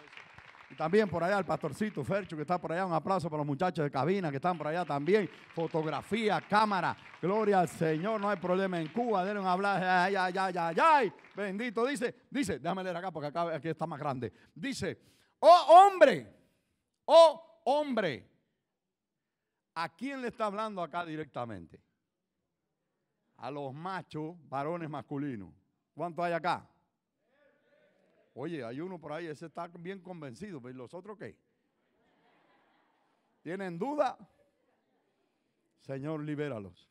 Y también por allá el pastorcito Fercho que está por allá, un aplauso para los muchachos de cabina que están por allá también. Fotografía, cámara, gloria al Señor, no hay problema en Cuba, denle un hablar, ay, ay, ay, ay, bendito. Dice, dice, déjame leer acá porque acá aquí está más grande. Dice, oh hombre, oh hombre ¿A quién le está hablando acá directamente? A los machos, varones masculinos. ¿Cuántos hay acá? Oye, hay uno por ahí, ese está bien convencido, pero ¿y los otros qué? ¿Tienen duda? Señor, libéralos.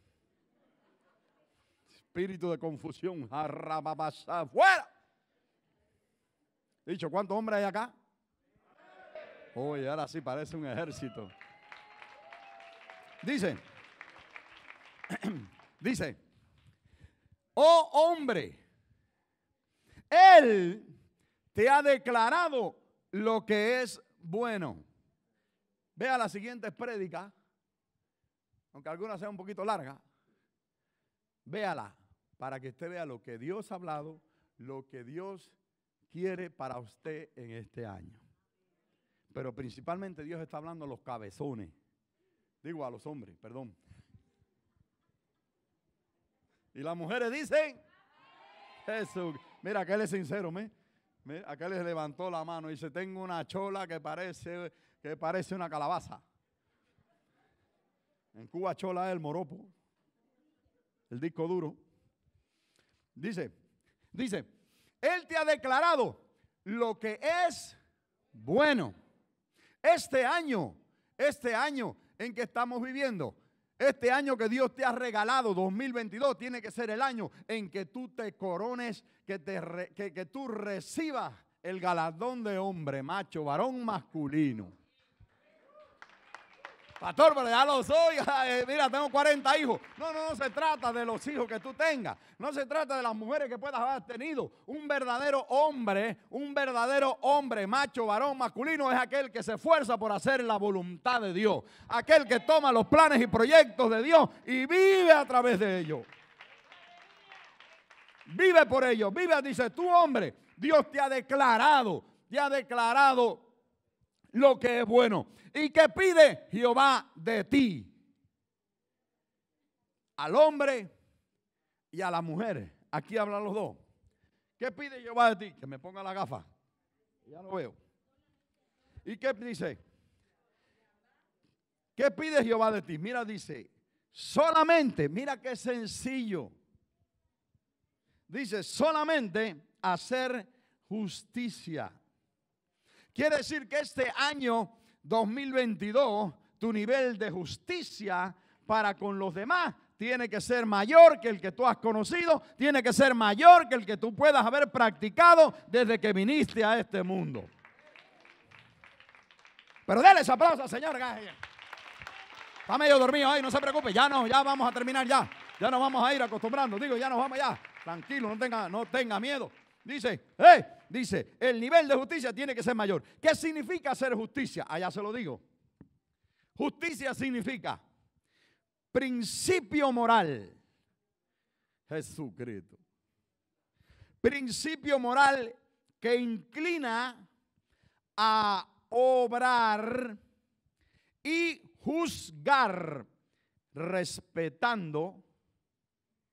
Espíritu de confusión, jarrababasa, fuera. Dicho, ¿cuántos hombres hay acá? Oye, ahora sí parece un ejército. Dice, (clears throat) dice, oh hombre, Él te ha declarado lo que es bueno. Vea la siguiente prédica, aunque alguna sea un poquito larga. véala para que usted vea lo que Dios ha hablado, lo que Dios quiere para usted en este año. Pero principalmente Dios está hablando a los cabezones Digo a los hombres, perdón. Y las mujeres dicen, Jesús, mira, aquel es sincero, ¿me? aquel le levantó la mano y dice, tengo una chola que parece, que parece una calabaza. En Cuba chola es el moropo, el disco duro. Dice, dice, Él te ha declarado lo que es bueno. Este año, este año, en que estamos viviendo. Este año que Dios te ha regalado, 2022, tiene que ser el año en que tú te corones, que, te que, que tú recibas el galardón de hombre, macho, varón masculino. Pastor, pero ya lo soy. (laughs) Mira, tengo 40 hijos. No, no, no se trata de los hijos que tú tengas. No se trata de las mujeres que puedas haber tenido. Un verdadero hombre, un verdadero hombre, macho, varón, masculino, es aquel que se esfuerza por hacer la voluntad de Dios. Aquel que toma los planes y proyectos de Dios y vive a través de ellos. Vive por ellos. Vive, dice tu hombre. Dios te ha declarado, te ha declarado lo que es bueno. ¿Y qué pide Jehová de ti? Al hombre y a la mujer. Aquí hablan los dos. ¿Qué pide Jehová de ti? Que me ponga la gafa. Ya lo veo. ¿Y qué dice? ¿Qué pide Jehová de ti? Mira, dice, solamente, mira qué sencillo. Dice, solamente hacer justicia Quiere decir que este año 2022, tu nivel de justicia para con los demás tiene que ser mayor que el que tú has conocido, tiene que ser mayor que el que tú puedas haber practicado desde que viniste a este mundo. Pero denle ese aplauso al Señor Está medio dormido ahí, no se preocupe, ya no, ya vamos a terminar ya. Ya nos vamos a ir acostumbrando, digo, ya nos vamos ya. Tranquilo, no tenga, no tenga miedo. Dice, ¡eh!, Dice, el nivel de justicia tiene que ser mayor. ¿Qué significa hacer justicia? Allá se lo digo. Justicia significa principio moral. Jesucristo. Principio moral que inclina a obrar y juzgar respetando,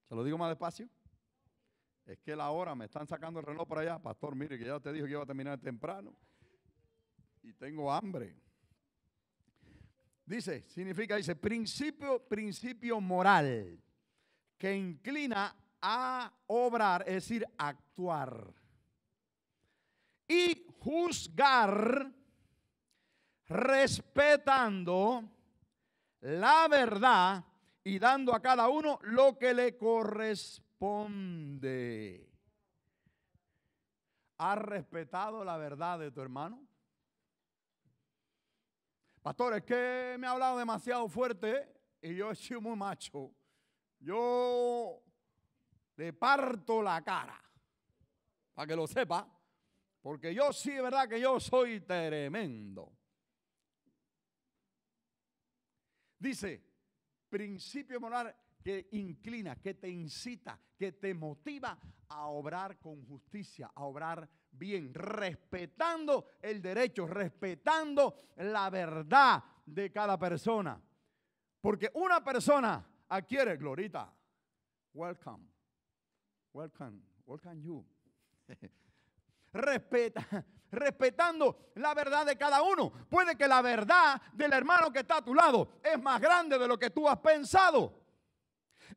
se lo digo más despacio, es que la hora, me están sacando el reloj para allá. Pastor, mire, que ya te dije que iba a terminar temprano y tengo hambre. Dice, significa, dice, principio, principio moral que inclina a obrar, es decir, actuar. Y juzgar respetando la verdad y dando a cada uno lo que le corresponde responde. ¿Has respetado la verdad de tu hermano? Pastor, es que me ha hablado demasiado fuerte ¿eh? y yo he sido muy macho. Yo le parto la cara, para que lo sepa, porque yo sí, es verdad que yo soy tremendo. Dice, principio moral que inclina, que te incita, que te motiva a obrar con justicia, a obrar bien, respetando el derecho, respetando la verdad de cada persona. Porque una persona adquiere, Glorita, welcome, welcome, welcome you. (laughs) Respeta, respetando la verdad de cada uno. Puede que la verdad del hermano que está a tu lado es más grande de lo que tú has pensado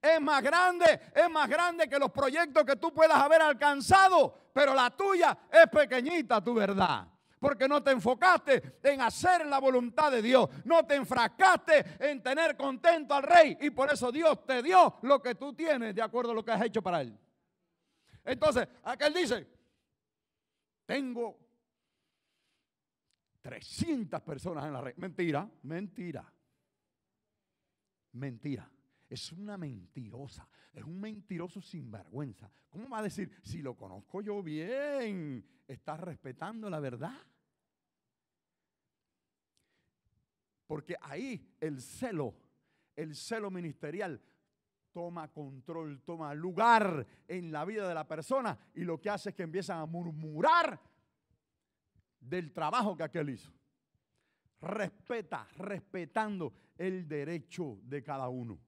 es más grande, es más grande que los proyectos que tú puedas haber alcanzado, pero la tuya es pequeñita, tu verdad porque no te enfocaste en hacer la voluntad de Dios, no te enfrascaste en tener contento al rey y por eso Dios te dio lo que tú tienes de acuerdo a lo que has hecho para él. Entonces, aquel dice, tengo 300 personas en la red. Mentira, mentira, mentira es una mentirosa, es un mentiroso sin vergüenza. ¿Cómo va a decir, si lo conozco yo bien, estás respetando la verdad? Porque ahí el celo, el celo ministerial toma control, toma lugar en la vida de la persona y lo que hace es que empiezan a murmurar del trabajo que aquel hizo. Respeta, respetando el derecho de cada uno.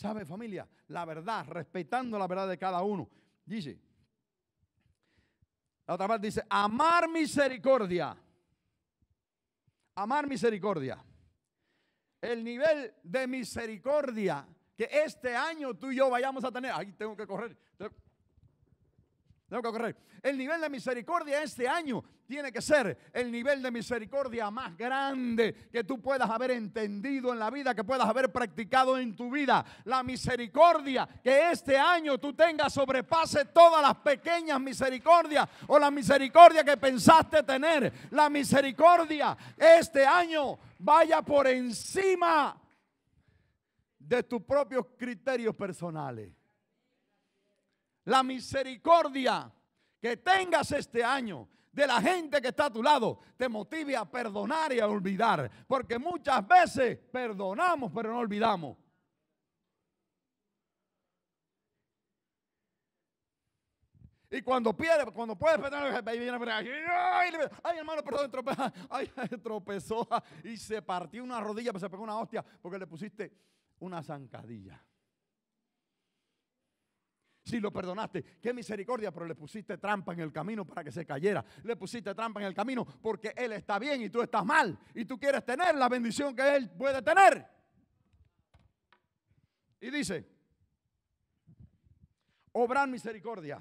¿Sabe familia? La verdad, respetando la verdad de cada uno. Dice, la otra parte dice, amar misericordia. Amar misericordia. El nivel de misericordia que este año tú y yo vayamos a tener. Ahí tengo que correr. Tengo que correr. El nivel de misericordia este año tiene que ser el nivel de misericordia más grande que tú puedas haber entendido en la vida, que puedas haber practicado en tu vida. La misericordia que este año tú tengas sobrepase todas las pequeñas misericordias o la misericordia que pensaste tener. La misericordia este año vaya por encima de tus propios criterios personales la misericordia que tengas este año de la gente que está a tu lado te motive a perdonar y a olvidar. Porque muchas veces perdonamos, pero no olvidamos. Y cuando pierde cuando puedes perdonar, ay, hermano, perdón, tropezó, (laughs) ay, (laughs) tropezó y se partió una rodilla, se pegó una hostia porque le pusiste una zancadilla si lo perdonaste, qué misericordia, pero le pusiste trampa en el camino para que se cayera. Le pusiste trampa en el camino porque Él está bien y tú estás mal. Y tú quieres tener la bendición que Él puede tener. Y dice, obrar misericordia.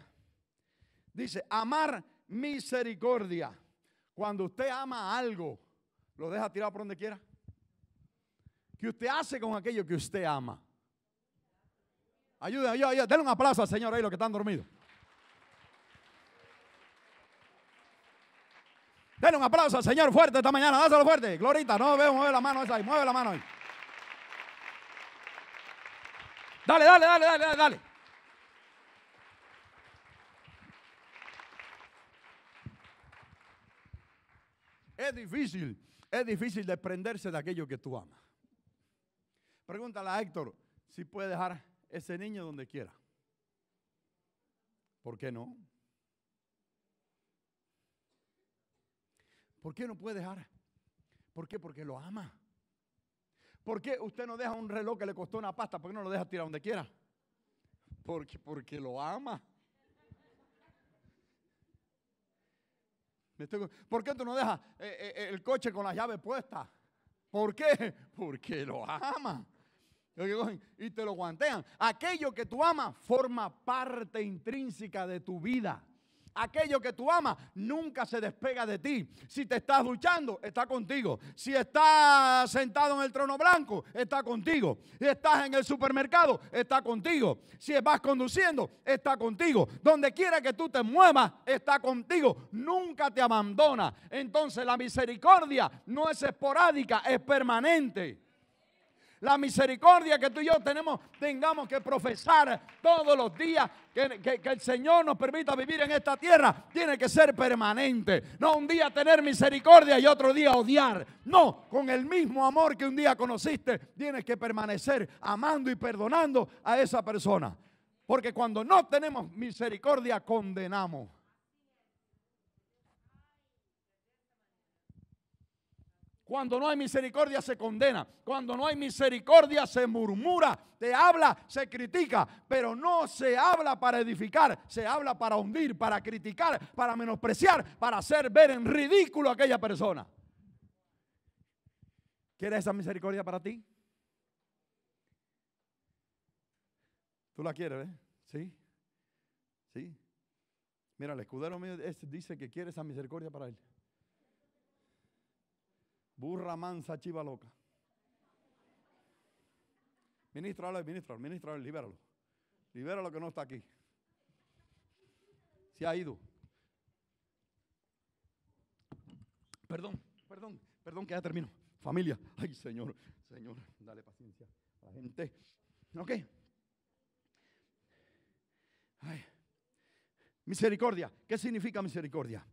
Dice, amar misericordia. Cuando usted ama algo, lo deja tirado por donde quiera. ¿Qué usted hace con aquello que usted ama? Ayúdenme, ayúdenme, Denle un aplauso al Señor ahí los que están dormidos. Denle un aplauso al Señor fuerte esta mañana. Dáselo fuerte. Glorita, no veo, mueve la mano esa ahí. Mueve la mano ahí. Dale, dale, dale, dale, dale, dale. Es difícil, es difícil desprenderse de aquello que tú amas. Pregúntale a Héctor si puede dejar ese niño donde quiera. ¿Por qué no? ¿Por qué no puede dejar? ¿Por qué? Porque lo ama. ¿Por qué usted no deja un reloj que le costó una pasta? ¿Por qué no lo deja tirar donde quiera? Porque, porque lo ama. ¿Por qué tú no dejas eh, eh, el coche con las llaves puesta? ¿Por qué? Porque lo ama y te lo guantean. Aquello que tú amas forma parte intrínseca de tu vida. Aquello que tú amas nunca se despega de ti. Si te estás duchando, está contigo. Si estás sentado en el trono blanco, está contigo. Si estás en el supermercado, está contigo. Si vas conduciendo, está contigo. Donde quiera que tú te muevas, está contigo. Nunca te abandona. Entonces la misericordia no es esporádica, es permanente la misericordia que tú y yo tenemos, tengamos que profesar todos los días que, que, el Señor nos permita vivir en esta tierra, tiene que ser permanente. No un día tener misericordia y otro día odiar. No, con el mismo amor que un día conociste, tienes que permanecer amando y perdonando a esa persona. Porque cuando no tenemos misericordia, condenamos. Cuando no hay misericordia se condena. Cuando no hay misericordia se murmura, se habla, se critica. Pero no se habla para edificar, se habla para hundir, para criticar, para menospreciar, para hacer ver en ridículo a aquella persona. ¿Quieres esa misericordia para ti? Tú la quieres, ¿eh? Sí. Sí. Mira, el escudero mío dice que quiere esa misericordia para él. Burra mansa, chiva loca. Ministro, ministro, ministro, libéralo. Libéralo que no está aquí. Se ha ido. Perdón, perdón, perdón que ya termino. Familia, ay Señor, Señor, dale paciencia a la gente. Ok. Misericordia, ¿qué significa misericordia?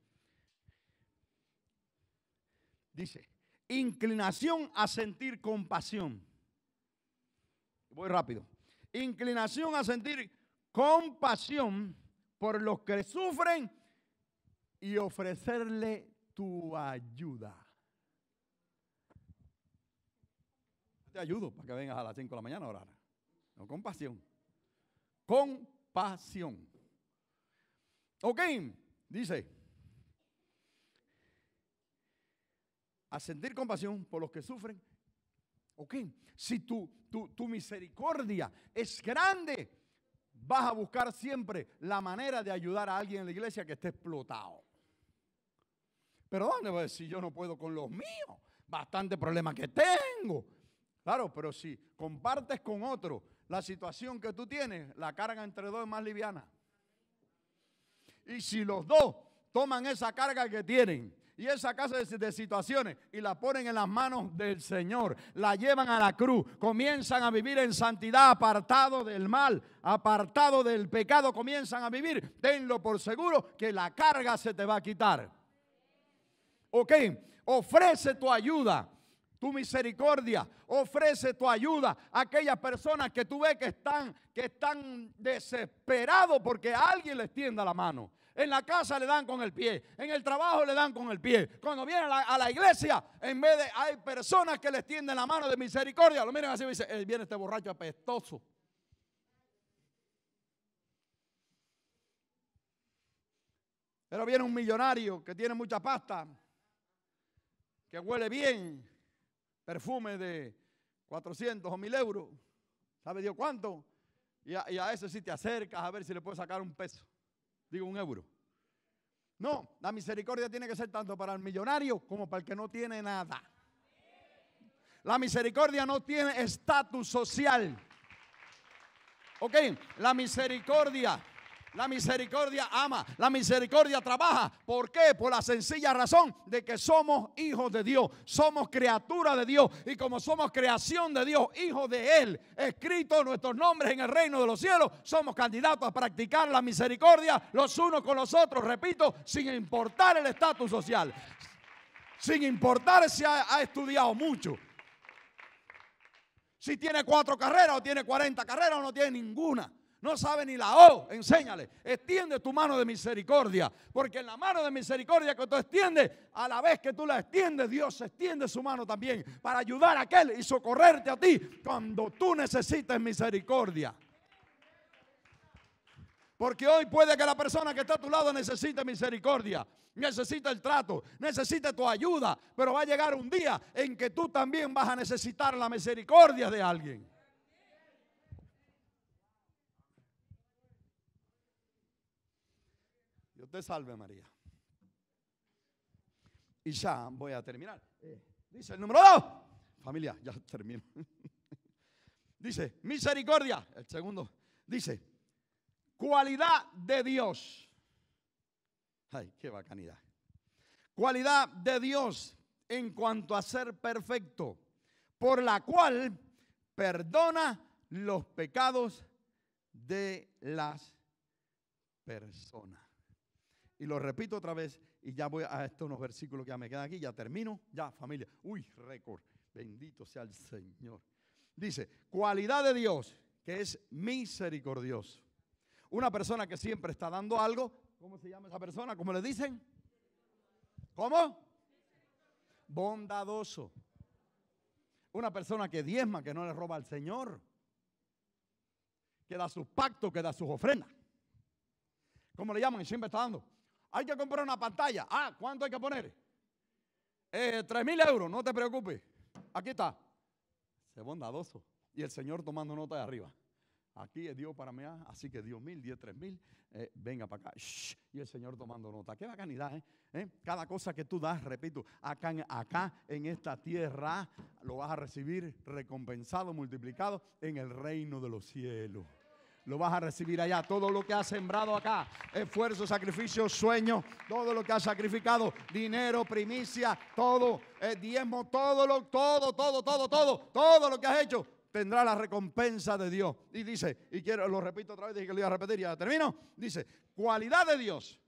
Dice, Inclinación a sentir compasión. Voy rápido. Inclinación a sentir compasión por los que sufren y ofrecerle tu ayuda. Te ayudo para que vengas a las 5 de la mañana a orar. No, compasión. Compasión. Ok, dice, a sentir compasión por los que sufren. Ok, si tu, tu, misericordia es grande, vas a buscar siempre la manera de ayudar a alguien en la iglesia que esté explotado. Pero ¿dónde voy a decir yo no puedo con los míos? Bastante problema que tengo. Claro, pero si compartes con otro la situación que tú tienes, la carga entre dos es más liviana. Y si los dos toman esa carga que tienen y esa casa de, situaciones y la ponen en las manos del Señor, la llevan a la cruz, comienzan a vivir en santidad, apartado del mal, apartado del pecado, comienzan a vivir, tenlo por seguro que la carga se te va a quitar. Ok, ofrece tu ayuda tu misericordia, ofrece tu ayuda a aquellas personas que tú ves que están, que están desesperados porque alguien les tienda la mano, en la casa le dan con el pie, en el trabajo le dan con el pie. Cuando viene a la, iglesia, en vez de hay personas que le tienden la mano de misericordia, lo miren así y dicen, eh, viene este borracho apestoso. Pero viene un millonario que tiene mucha pasta, que huele bien, perfume de 400 o 1000 euros, ¿sabe Dios cuánto? Y a, eso sí te acercas a ver si le puedes sacar un peso. Digo, un euro. No, la misericordia tiene que ser tanto para el millonario como para el que no tiene nada. La misericordia no tiene estatus social. Ok, la misericordia la misericordia ama, la misericordia trabaja. ¿Por qué? Por la sencilla razón de que somos hijos de Dios, somos criatura de Dios y como somos creación de Dios, hijos de Él, escritos nuestros nombres en el reino de los cielos, somos candidatos a practicar la misericordia los unos con los otros, repito, sin importar el estatus social, sin importar si ha, ha estudiado mucho, si tiene cuatro carreras o tiene cuarenta carreras o no tiene ninguna no sabe ni la O, enséñale. Extiende tu mano de misericordia, porque en la mano de misericordia que tú extiendes, a la vez que tú la extiendes, Dios extiende su mano también para ayudar a aquel y socorrerte a ti cuando tú necesites misericordia. Porque hoy puede que la persona que está a tu lado necesite misericordia, Necesite el trato, Necesite tu ayuda, pero va a llegar un día en que tú también vas a necesitar la misericordia de alguien. salve María. Y ya voy a terminar. Eh, dice el número dos. Familia, ya termino. (laughs) Dice, misericordia. El segundo. Dice, cualidad de Dios. Ay, qué bacanidad. Cualidad de Dios en cuanto a ser perfecto, por la cual perdona los pecados de las personas y lo repito otra vez y ya voy a estos unos versículos que ya me quedan aquí, ya termino, ya familia. Uy, récord, bendito sea el Señor. Dice, cualidad de Dios, que es misericordioso. Una persona que siempre está dando algo, ¿cómo se llama esa persona? ¿Cómo le dicen? ¿Cómo? Bondadoso. Una persona que diezma, que no le roba al Señor, que da sus pactos, que da sus ofrendas. ¿Cómo le llaman? Y siempre está dando. Hay que comprar una pantalla. Ah, ¿cuánto hay que poner? 3.000 eh, mil euros, no te preocupes. Aquí está. Se bondadoso. Y el Señor tomando nota de arriba. Aquí es Dios para mí, ah, así que Dios mil, diez, tres mil, eh, venga para acá. y el Señor tomando nota. Qué bacanidad, ¿eh? eh. Cada cosa que tú das, repito, acá en esta tierra lo vas a recibir recompensado, multiplicado en el reino de los cielos lo vas a recibir allá. Todo lo que has sembrado acá, esfuerzo, sacrificio, sueño, todo lo que has sacrificado, dinero, primicia, todo, el eh, diezmo, todo, lo, todo, todo, todo, todo, todo lo que has hecho, tendrá la recompensa de Dios. Y dice, y quiero, lo repito otra vez, dije que lo iba a repetir, ya termino. Dice, cualidad de Dios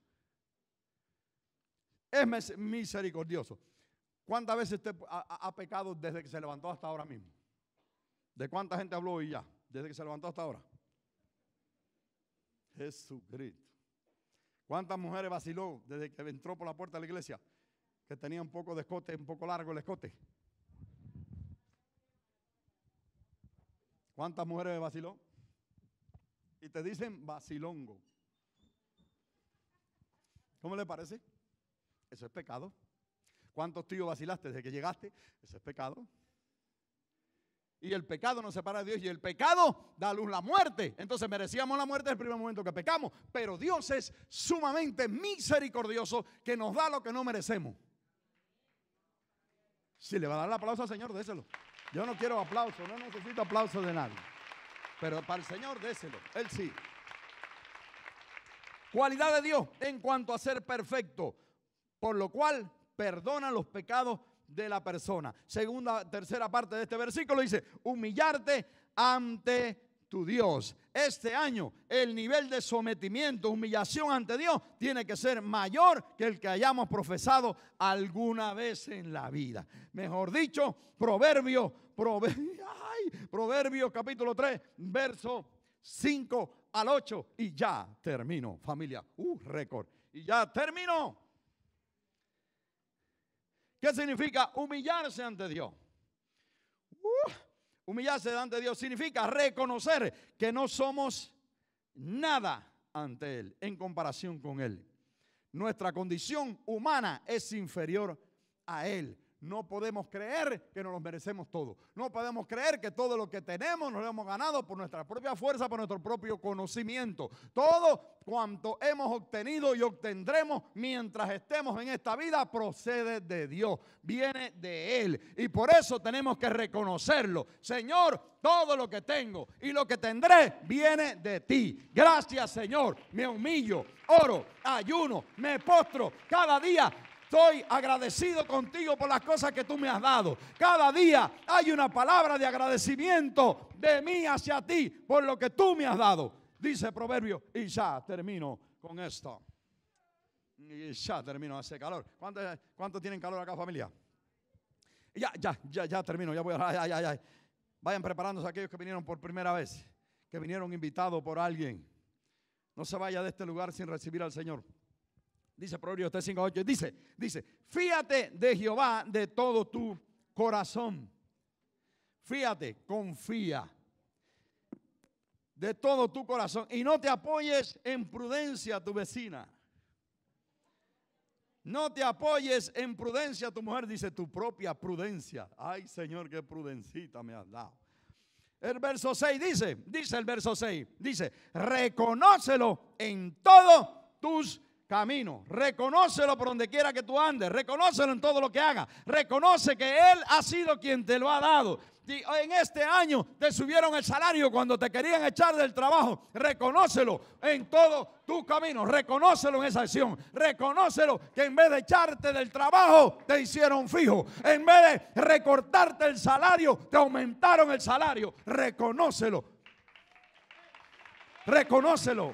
es misericordioso. ¿Cuántas veces usted ha, pecado desde que se levantó hasta ahora mismo? ¿De cuánta gente habló hoy ya? Desde que se levantó hasta ahora. Jesucristo. ¿Cuántas mujeres vaciló desde que entró por la puerta de la iglesia? Que tenía un poco de escote, un poco largo el escote. ¿Cuántas mujeres vaciló? Y te dicen vacilongo. ¿Cómo le parece? Eso es pecado. ¿Cuántos tíos vacilaste desde que llegaste? Eso es pecado. Y el pecado nos separa de Dios. Y el pecado da a luz la muerte. Entonces merecíamos la muerte en el primer momento que pecamos. Pero Dios es sumamente misericordioso que nos da lo que no merecemos. Si le va a dar el aplauso al Señor, déselo. Yo no quiero aplauso, no necesito aplauso de nadie. Pero para el Señor, déselo. Él sí. Cualidad de Dios en cuanto a ser perfecto. Por lo cual perdona los pecados de la persona. Segunda, tercera parte de este versículo dice, humillarte ante tu Dios. Este año el nivel de sometimiento, humillación ante Dios tiene que ser mayor que el que hayamos profesado alguna vez en la vida. Mejor dicho, Proverbio, proverbio, ay, capítulo 3, verso 5 al 8. Y ya termino, familia. un uh, récord. Y ya termino. ¿Qué significa humillarse ante Dios? Uh, humillarse ante Dios significa reconocer que no somos nada ante Él en comparación con Él. Nuestra condición humana es inferior a Él. No podemos creer que nos lo merecemos todo. No podemos creer que todo lo que tenemos nos lo hemos ganado por nuestra propia fuerza, por nuestro propio conocimiento. Todo cuanto hemos obtenido y obtendremos mientras estemos en esta vida procede de Dios, viene de Él. Y por eso tenemos que reconocerlo. Señor, todo lo que tengo y lo que tendré viene de ti. Gracias, Señor. Me humillo, oro, ayuno, me postro cada día Estoy agradecido contigo por las cosas que tú me has dado. Cada día hay una palabra de agradecimiento de mí hacia ti por lo que tú me has dado. Dice Proverbio. Y ya termino con esto. Y ya termino, hace calor. ¿Cuántos cuánto tienen calor acá, familia? Ya, ya, ya, ya termino. Ya voy a. Vayan preparándose aquellos que vinieron por primera vez, que vinieron invitados por alguien. No se vaya de este lugar sin recibir al Señor. Dice Proverbios 3:58. Dice, dice, fíjate de Jehová de todo tu corazón. Fíjate, confía de todo tu corazón y no te apoyes en prudencia tu vecina. No te apoyes en prudencia tu mujer, dice tu propia prudencia. Ay, Señor, qué prudencita me has dado. El verso 6 dice, dice el verso 6, dice, reconócelo en todos tus camino. Reconócelo por donde quiera que tú andes. Reconócelo en todo lo que hagas. Reconoce que Él ha sido quien te lo ha dado. en este año te subieron el salario cuando te querían echar del trabajo. Reconócelo en todo tu camino. Reconócelo en esa acción. Reconócelo que en vez de echarte del trabajo, te hicieron fijo. En vez de recortarte el salario, te aumentaron el salario. Reconócelo. Reconócelo.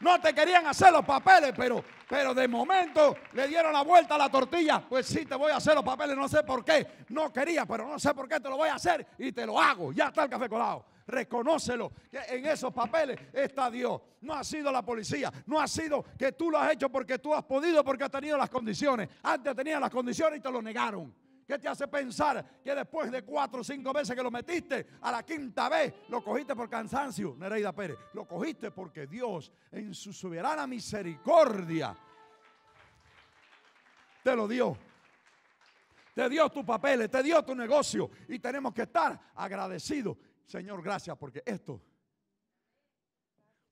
No te querían hacer los papeles, pero, pero de momento le dieron la vuelta a la tortilla. Pues sí, te voy a hacer los papeles, no sé por qué. No quería, pero no sé por qué te lo voy a hacer y te lo hago. Ya está el café colado. Reconócelo que en esos papeles está Dios. No ha sido la policía, no ha sido que tú lo has hecho porque tú has podido, porque has tenido las condiciones. Antes tenías las condiciones y te lo negaron. ¿Qué te hace pensar que después de cuatro o cinco veces que lo metiste, a la quinta vez lo cogiste por cansancio? Nereida Pérez, lo cogiste porque Dios en su soberana misericordia te lo dio. Te dio tus papeles, te dio tu negocio y tenemos que estar agradecidos. Señor, gracias porque esto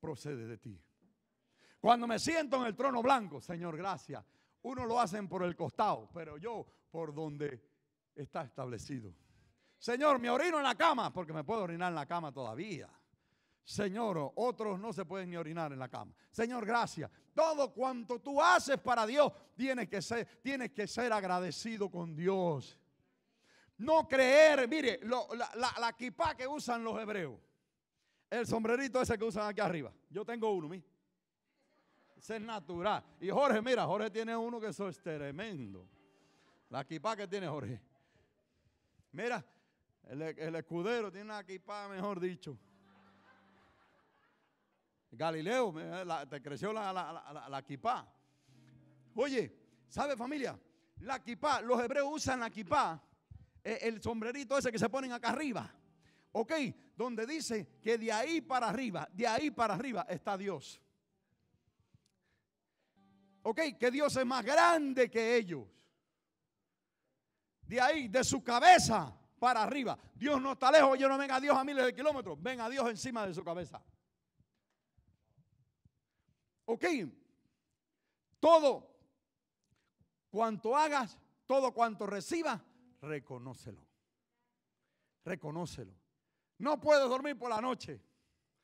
procede de ti. Cuando me siento en el trono blanco, Señor, gracias. Uno lo hacen por el costado, pero yo por donde está establecido. Señor, me orino en la cama, porque me puedo orinar en la cama todavía. Señor, otros no se pueden ni orinar en la cama. Señor, gracias. Todo cuanto tú haces para Dios, tienes que ser, que ser agradecido con Dios. No creer, mire, la, la, kipá que usan los hebreos. El sombrerito ese que usan aquí arriba. Yo tengo uno, mi. Ese es natural. Y Jorge, mira, Jorge tiene uno que eso es tremendo. La equipa que tiene Jorge. Mira, el, escudero tiene una equipa, mejor dicho. Galileo, te creció la, la, equipa. Oye, ¿sabe familia? La equipa, los hebreos usan la equipa, eh, el sombrerito ese que se ponen acá arriba. ¿Ok? Donde dice que de ahí para arriba, de ahí para arriba está Dios. ¿Ok? Que Dios es más grande que ellos. De ahí, de su cabeza para arriba. Dios no está lejos, yo no vengo a Dios a miles de kilómetros, ven a Dios encima de su cabeza. Ok, todo cuanto hagas, todo cuanto recibas, reconócelo. Reconócelo. No puedes dormir por la noche.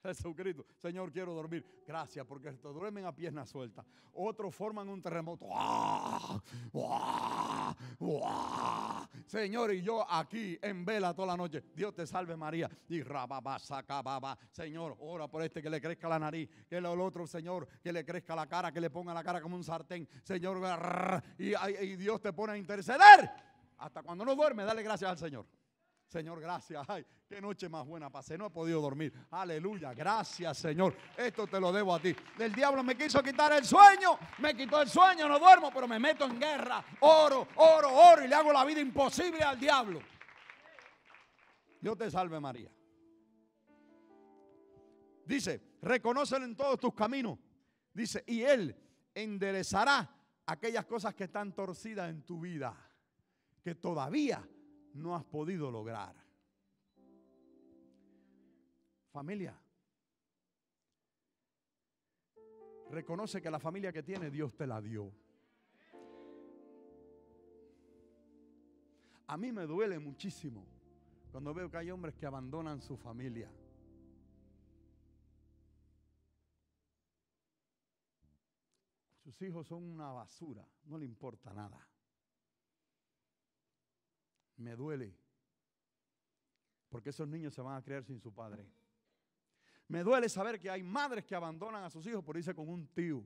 (laughs) Jesucristo, Señor, quiero dormir. Gracias, porque estos duermen a pierna sueltas Otros forman un terremoto. ¡Ah! ¡Ah! ¡Ah! Señor, y yo aquí en vela toda la noche. Dios te salve María. Y rababa, baba Señor, ora por este que le crezca la nariz. Que el otro, Señor, que le crezca la cara. Que le ponga la cara como un sartén. Señor, y Dios te pone a interceder. Hasta cuando no duerme, dale gracias al Señor. Señor, gracias. Ay, qué noche más buena pasé. No he podido dormir. Aleluya. Gracias, Señor. Esto te lo debo a ti. Del diablo me quiso quitar el sueño. Me quitó el sueño. No duermo, pero me meto en guerra. Oro, oro, oro. Y le hago la vida imposible al diablo. Dios te salve, María. Dice, reconócelo en todos tus caminos. Dice, y Él enderezará aquellas cosas que están torcidas en tu vida. Que todavía no has podido lograr. Familia, reconoce que la familia que tiene Dios te la dio. A mí me duele muchísimo cuando veo que hay hombres que abandonan su familia. Sus hijos son una basura, no le importa nada me duele. Porque esos niños se van a creer sin su padre. Me duele saber que hay madres que abandonan a sus hijos por irse con un tío.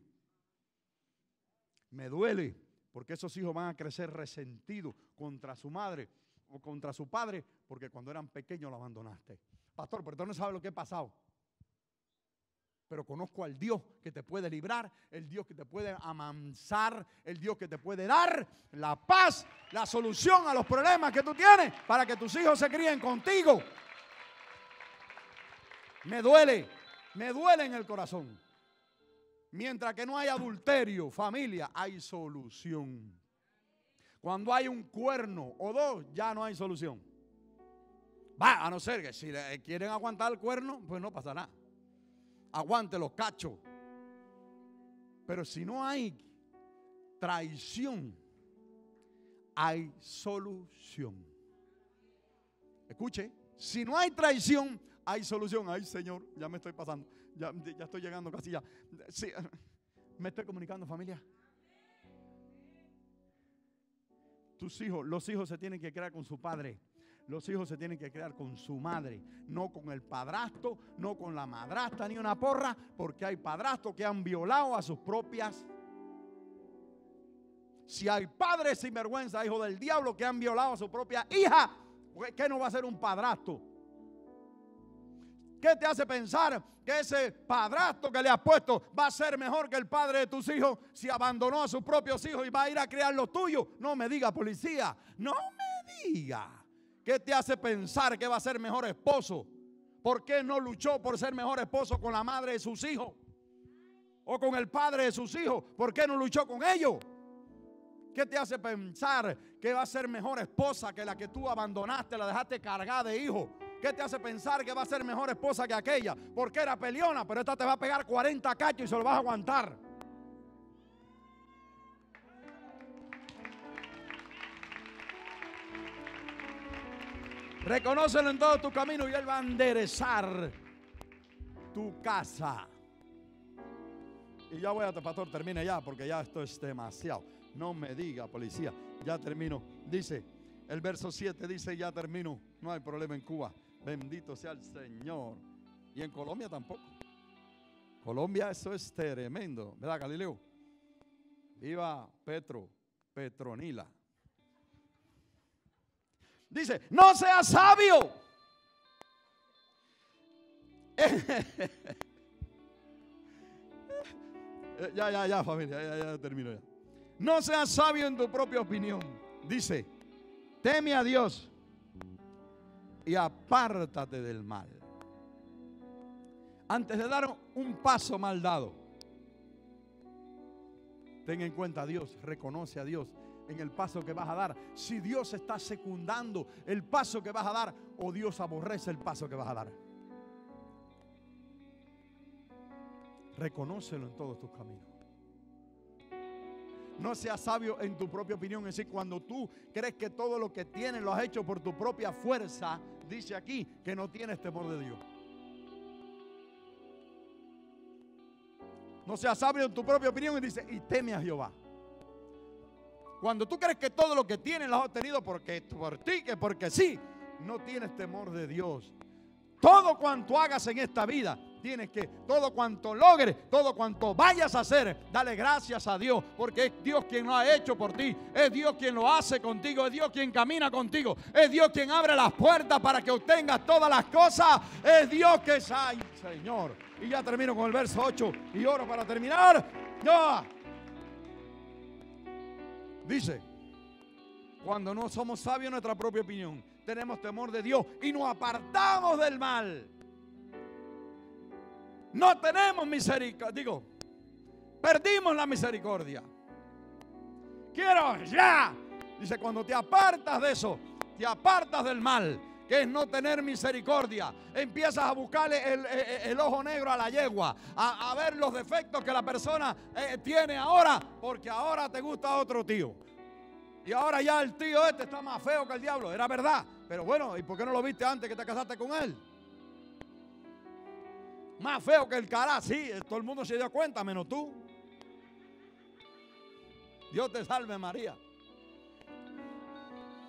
Me duele porque esos hijos van a crecer resentidos contra su madre o contra su padre porque cuando eran pequeños lo abandonaste. Pastor, pero tú no sabe lo que ha pasado pero conozco al Dios que te puede librar, el Dios que te puede amansar, el Dios que te puede dar la paz, la solución a los problemas que tú tienes para que tus hijos se críen contigo. Me duele, me duele en el corazón. Mientras que no hay adulterio, familia, hay solución. Cuando hay un cuerno o dos, ya no hay solución. Va, a no ser que si quieren aguantar el cuerno, pues no pasa nada aguante los cachos. Pero si no hay traición, hay solución. Escuche, si no hay traición, hay solución. Ay, Señor, ya me estoy pasando. Ya, estoy llegando casi ya. me estoy comunicando, familia. Tus hijos, los hijos se tienen que crear con su padre. Los hijos se tienen que criar con su madre, no con el padrasto, no con la madrasta ni una porra, porque hay padrastos que han violado a sus propias. Si hay padres sin vergüenza, hijos del diablo, que han violado a su propia hija, ¿qué no va a ser un padrasto? ¿Qué te hace pensar que ese padrasto que le has puesto va a ser mejor que el padre de tus hijos si abandonó a sus propios hijos y va a ir a criar los tuyos? No me diga, policía, no me diga. ¿Qué te hace pensar que va a ser mejor esposo? ¿Por qué no luchó por ser mejor esposo con la madre de sus hijos? ¿O con el padre de sus hijos? ¿Por qué no luchó con ellos? ¿Qué te hace pensar que va a ser mejor esposa que la que tú abandonaste, la dejaste cargada de hijos? ¿Qué te hace pensar que va a ser mejor esposa que aquella? Porque era peleona, pero esta te va a pegar 40 cachos y se lo vas a aguantar. Reconócelo en todo tu camino y Él va a enderezar tu casa. Y ya voy a, pastor, termine ya, porque ya esto es demasiado. No me diga, policía, ya termino. Dice, el verso 7 dice, ya termino. No hay problema en Cuba. Bendito sea el Señor. Y en Colombia tampoco. Colombia, eso es tremendo. ¿Verdad, Galileo? Viva Petro, Petronila. Dice, no seas sabio. Eh, ya, ya, ya, familia, ya, ya termino ya. No seas sabio en tu propia opinión. Dice, teme a Dios y apártate del mal. Antes de dar un paso mal dado, ten en cuenta a Dios, reconoce a Dios, en el paso que vas a dar, si Dios está secundando el paso que vas a dar o Dios aborrece el paso que vas a dar. Reconócelo en todos tus caminos. No seas sabio en tu propia opinión. Es decir, cuando tú crees que todo lo que tienes lo has hecho por tu propia fuerza, dice aquí que no tienes temor de Dios. No seas sabio en tu propia opinión y dice, y teme a Jehová. Cuando tú crees que todo lo que tienes lo has obtenido porque por ti, que porque sí, no tienes temor de Dios. Todo cuanto hagas en esta vida, tienes que, todo cuanto logres, todo cuanto vayas a hacer, dale gracias a Dios, porque es Dios quien lo ha hecho por ti, es Dios quien lo hace contigo, es Dios quien camina contigo, es Dios quien abre las puertas para que obtengas todas las cosas, es Dios que es, ay Señor. Y ya termino con el verso 8 y oro para terminar. Dice, cuando no somos sabios en nuestra propia opinión, tenemos temor de Dios y nos apartamos del mal. No tenemos misericordia, digo, perdimos la misericordia. Quiero ya. Dice, cuando te apartas de eso, te apartas del mal que es no tener misericordia. Empiezas a buscarle el, eh, eh, ojo negro a la yegua, a, ver los defectos que la persona eh, tiene ahora, porque ahora te gusta otro tío. Y ahora ya el tío este está más feo que el diablo, era verdad. Pero bueno, ¿y por qué no lo viste antes que te casaste con él? Más feo que el cara, sí, todo el mundo se dio cuenta, menos tú. Dios te salve María.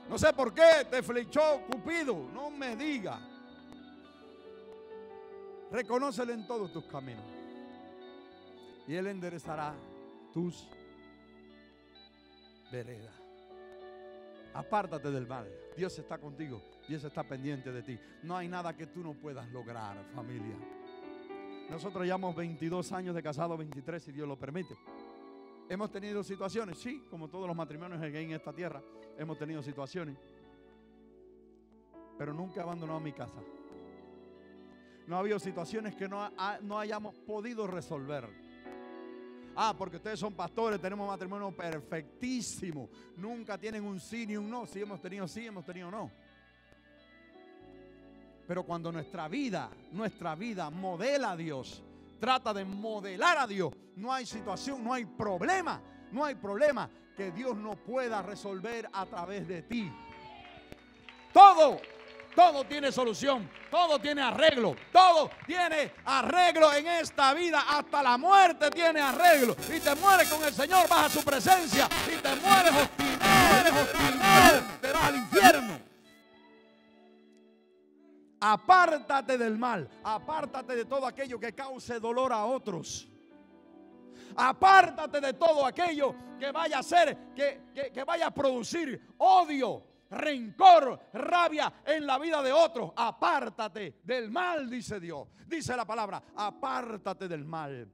No sé por qué te flechó Cupido. No me diga. Reconócele en todos tus caminos. Y Él enderezará tus veredas. Apártate del mal. Dios está contigo. Dios está pendiente de ti. No hay nada que tú no puedas lograr, familia. Nosotros llevamos 22 años de casado, 23 si Dios lo permite. Hemos tenido situaciones, sí, como todos los matrimonios en esta tierra hemos tenido situaciones, pero nunca he abandonado mi casa. No ha habido situaciones que no, no hayamos podido resolver. Ah, porque ustedes son pastores, tenemos matrimonio perfectísimo. Nunca tienen un sí ni un no. Si hemos tenido sí, hemos tenido no. Pero cuando nuestra vida, nuestra vida modela a Dios, trata de modelar a Dios, no hay situación, no hay problema, no hay problema que Dios no pueda resolver a través de ti. Todo, todo tiene solución, todo tiene arreglo, todo tiene arreglo en esta vida, hasta la muerte tiene arreglo. Y te mueres con el Señor, vas a su presencia, y te mueres hostinado, te vas al infierno. Apártate del mal, apártate de todo aquello que cause dolor a otros. Apártate de todo aquello que vaya a ser, que, vaya a producir odio, rencor, rabia en la vida de otros. Apártate del mal, dice Dios. Dice la palabra, apártate del mal.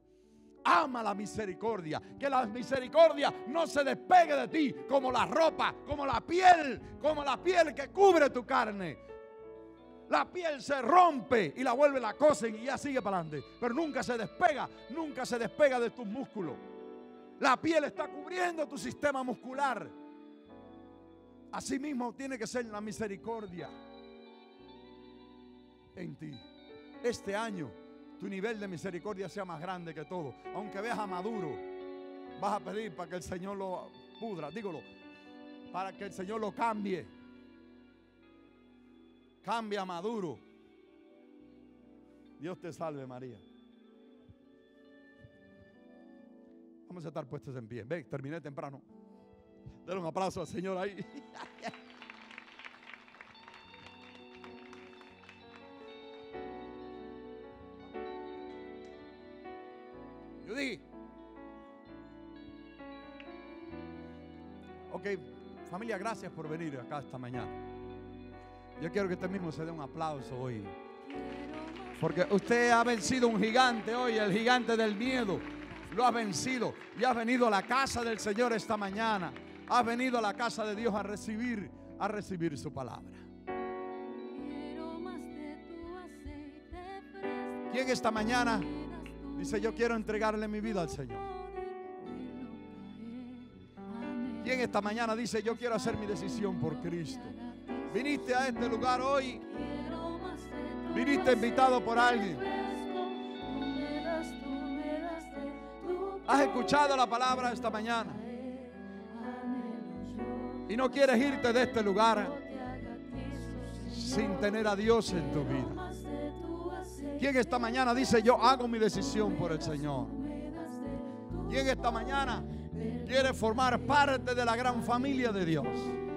Ama la misericordia. Que la misericordia no se despegue de ti como la ropa, como la piel, como la piel que cubre tu carne la piel se rompe y la vuelve la cosen y ya sigue para adelante. Pero nunca se despega, nunca se despega de tus músculos. La piel está cubriendo tu sistema muscular. Asimismo tiene que ser la misericordia en ti. Este año tu nivel de misericordia sea más grande que todo. Aunque veas a Maduro, vas a pedir para que el Señor lo pudra, dígolo, para que el Señor lo cambie. Cambia maduro. Dios te salve María. Vamos a estar puestos en pie. Ve, terminé temprano. Dale un aplauso al Señor ahí. (laughs) Judy. Ok, familia, gracias por venir acá esta mañana. Yo quiero que usted mismo se dé un aplauso hoy. Porque usted ha vencido un gigante hoy, el gigante del miedo. Lo ha vencido y ha venido a la casa del Señor esta mañana. ha venido a la casa de Dios a recibir, a recibir su palabra. ¿Quién esta mañana dice yo quiero entregarle mi vida al Señor? ¿Quién esta mañana dice yo quiero hacer mi decisión por Cristo? Viniste a este lugar hoy. Viniste invitado por alguien. Has escuchado la palabra esta mañana. Y no quieres irte de este lugar sin tener a Dios en tu vida. ¿Quién esta mañana dice yo hago mi decisión por el Señor? ¿Quién esta mañana quiere formar parte de la gran familia de Dios?